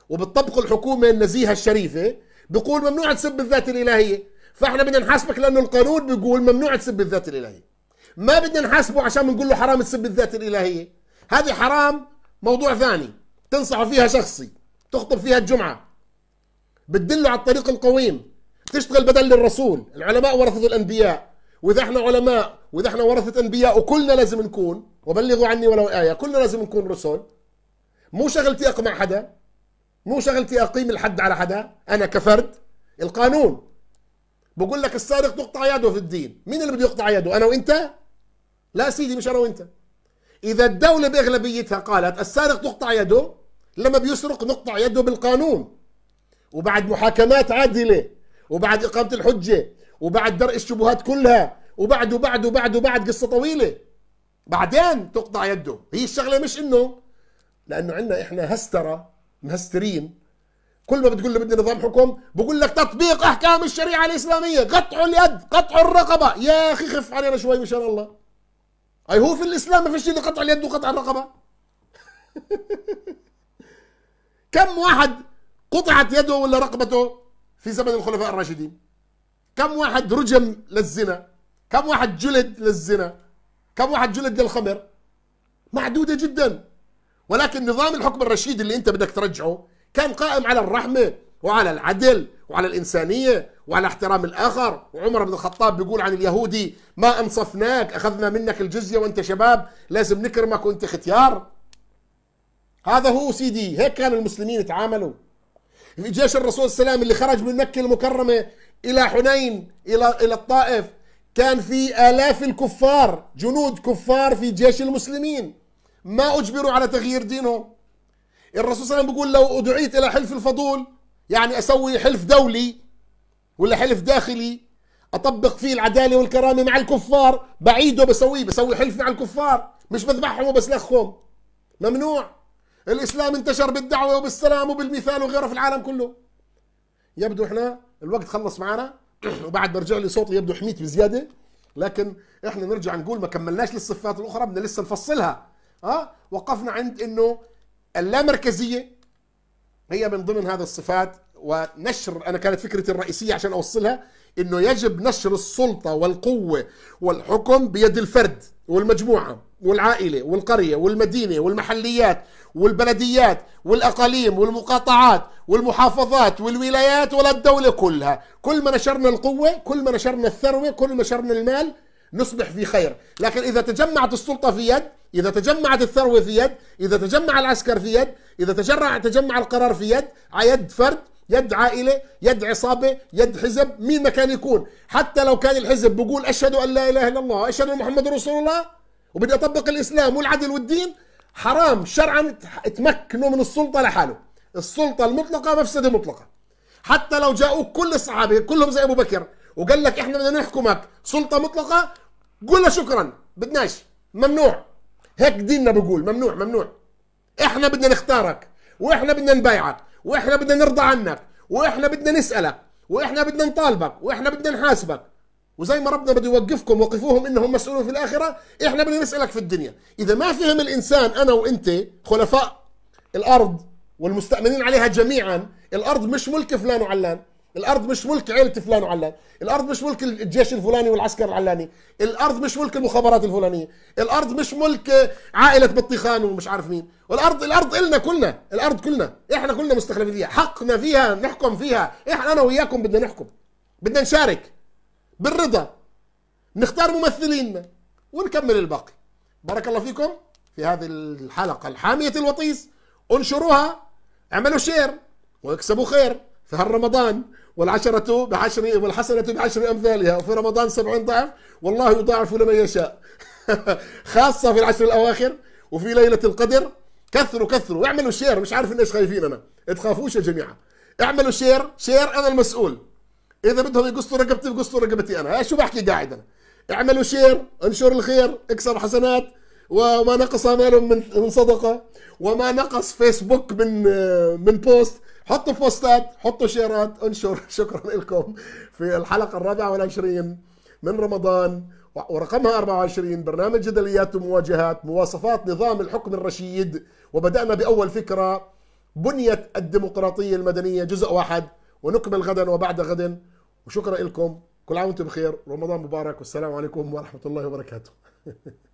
وبتطبقه الحكومه النزيهه الشريفه بيقول ممنوع تسب الذات الالهيه فاحنا بدنا نحاسبك لانه القانون بيقول ممنوع تسب الذات الالهيه ما بدنا نحاسبه عشان بنقول له حرام تسب الذات الالهيه هذه حرام موضوع ثاني تنصح فيها شخصي تخطب فيها الجمعة بتدله على الطريق القويم تشتغل بدل للرسول العلماء ورثة الأنبياء وإذا احنا علماء وإذا احنا ورثة أنبياء وكلنا لازم نكون وبلغوا عني ولو آية كلنا لازم نكون رسل مو شغلتي أقمع حدا مو شغلتي أقيم الحد على حدا أنا كفرد القانون بقول لك السارق تقطع يده في الدين مين اللي بده يقطع يده أنا وإنت لا سيدي مش أنا وإنت إذا الدولة بأغلبيتها قالت السارق تقطع يده لما بيسرق نقطع يده بالقانون وبعد محاكمات عادلة وبعد إقامة الحجة وبعد درء الشبهات كلها وبعد وبعد وبعد وبعد قصة طويلة بعدين تقطع يده هي الشغلة مش إنه لأنه عندنا إحنا هسترة مهسترين كل ما بتقول له بدنا نظام حكم بقول لك تطبيق احكام الشريعه الاسلاميه قطعوا اليد قطعوا الرقبه يا اخي خف علينا شوي ان شاء الله اي هو في الاسلام ما فيش اللي قطع اليد وقطع الرقبه كم واحد قطعت يده ولا رقبته في زمن الخلفاء الراشدين كم واحد رجم للزنا كم واحد جلد للزنا كم واحد جلد للخمر معدودة جدا ولكن نظام الحكم الرشيد اللي انت بدك ترجعه كان قائم على الرحمة وعلى العدل وعلى الإنسانية وعلى احترام الآخر وعمر بن الخطاب بيقول عن اليهودي ما أنصفناك أخذنا منك الجزية وأنت شباب لازم نكرمك وأنت ختيار هذا هو سيدي هيك كانوا المسلمين في جيش الرسول السلام اللي خرج من مكة المكرمة إلى حنين إلى إلى الطائف كان في آلاف الكفار جنود كفار في جيش المسلمين ما أجبروا على تغيير دينهم الرسول صلى الله عليه وسلم بيقول لو أدعيت إلى حلف الفضول يعني أسوي حلف دولي ولا حلف داخلي أطبق فيه العدالة والكرامة مع الكفار بعيده بسويه بسوي حلف مع الكفار مش بذبحهم وبسلخهم ممنوع الإسلام انتشر بالدعوة وبالسلام وبالمثال وغيره في العالم كله يبدو احنا الوقت خلص معانا وبعد برجع لي صوتي يبدو حميت بزيادة لكن احنا نرجع نقول ما كملناش للصفات الأخرى بدنا لسه نفصلها ها آه؟ وقفنا عند انه اللامركزية هي من ضمن هذه الصفات ونشر انا كانت فكرتي الرئيسية عشان اوصلها انه يجب نشر السلطه والقوه والحكم بيد الفرد والمجموعه والعائله والقريه والمدينه والمحليات والبلديات والاقاليم والمقاطعات والمحافظات والولايات ولا الدوله كلها، كل ما نشرنا القوه، كل ما نشرنا الثروه، كل ما نشرنا المال نصبح في خير، لكن اذا تجمعت السلطه في يد، اذا تجمعت الثروه في يد، اذا تجمع العسكر في يد، اذا تجرع تجمع القرار في يد، على يد فرد يد عائلة يد عصابة يد حزب مين ما كان يكون حتى لو كان الحزب بقول أشهد أن لا إله إلا الله أشهد أن محمد رسول الله وبدي أطبق الإسلام والعدل والدين حرام شرعا تمكنوا من السلطة لحاله السلطة المطلقة مفسدة مطلقة حتى لو جاءوك كل الصحابة كلهم زي أبو بكر وقال لك إحنا بدنا نحكمك سلطة مطلقة قول له شكرا بدناش ممنوع هيك ديننا بقول ممنوع ممنوع احنا بدنا نختارك واحنا بدنا نبايعك واحنا بدنا نرضى عنك واحنا بدنا نسالك واحنا بدنا نطالبك واحنا بدنا نحاسبك وزي ما ربنا بده يوقفكم وقفوهم انهم مسؤولون في الاخره احنا بدنا نسالك في الدنيا اذا ما فهم الانسان انا وانت خلفاء الارض والمستامنين عليها جميعا الارض مش ملك فلان وعلان الارض مش ملك عيله فلان وعلان الارض مش ملك الجيش الفلاني والعسكر العلاني الارض مش ملك المخابرات الفلانيه الارض مش ملك عائله بطيخان ومش عارف مين والارض الارض النا كلنا الارض كلنا احنا كلنا مستخلفين فيها حقنا فيها نحكم فيها احنا انا وياكم بدنا نحكم بدنا نشارك بالرضا نختار ممثليننا ونكمل الباقي بارك الله فيكم في هذه الحلقه الحاميه الوطيس انشروها اعملوا شير واكسبوا خير في هالرمضان والعشرة بعشر والحسنة بعشر أمثالها وفي رمضان سبعون ضعف والله يضاعف لمن يشاء خاصة في العشر الأواخر وفي ليلة القدر كثروا كثروا اعملوا شير مش عارف ليش خايفين أنا تخافوش يا جماعة اعملوا شير شير أنا المسؤول إذا بدهم يقصوا رقبتي يقصوا رقبتي أنا شو بحكي قاعد أنا اعملوا شير انشر الخير اكسب حسنات وما نقص مال من صدقة وما نقص فيسبوك من من بوست حطوا بوستات حطوا شيرات انشر شكرا لكم في الحلقة الرابعة والعشرين من رمضان ورقمها 24 برنامج جدليات ومواجهات مواصفات نظام الحكم الرشيد وبدأنا بأول فكرة بنية الديمقراطية المدنية جزء واحد ونكمل غدا وبعد غد وشكرا لكم كل عام وانتم بخير رمضان مبارك والسلام عليكم ورحمة الله وبركاته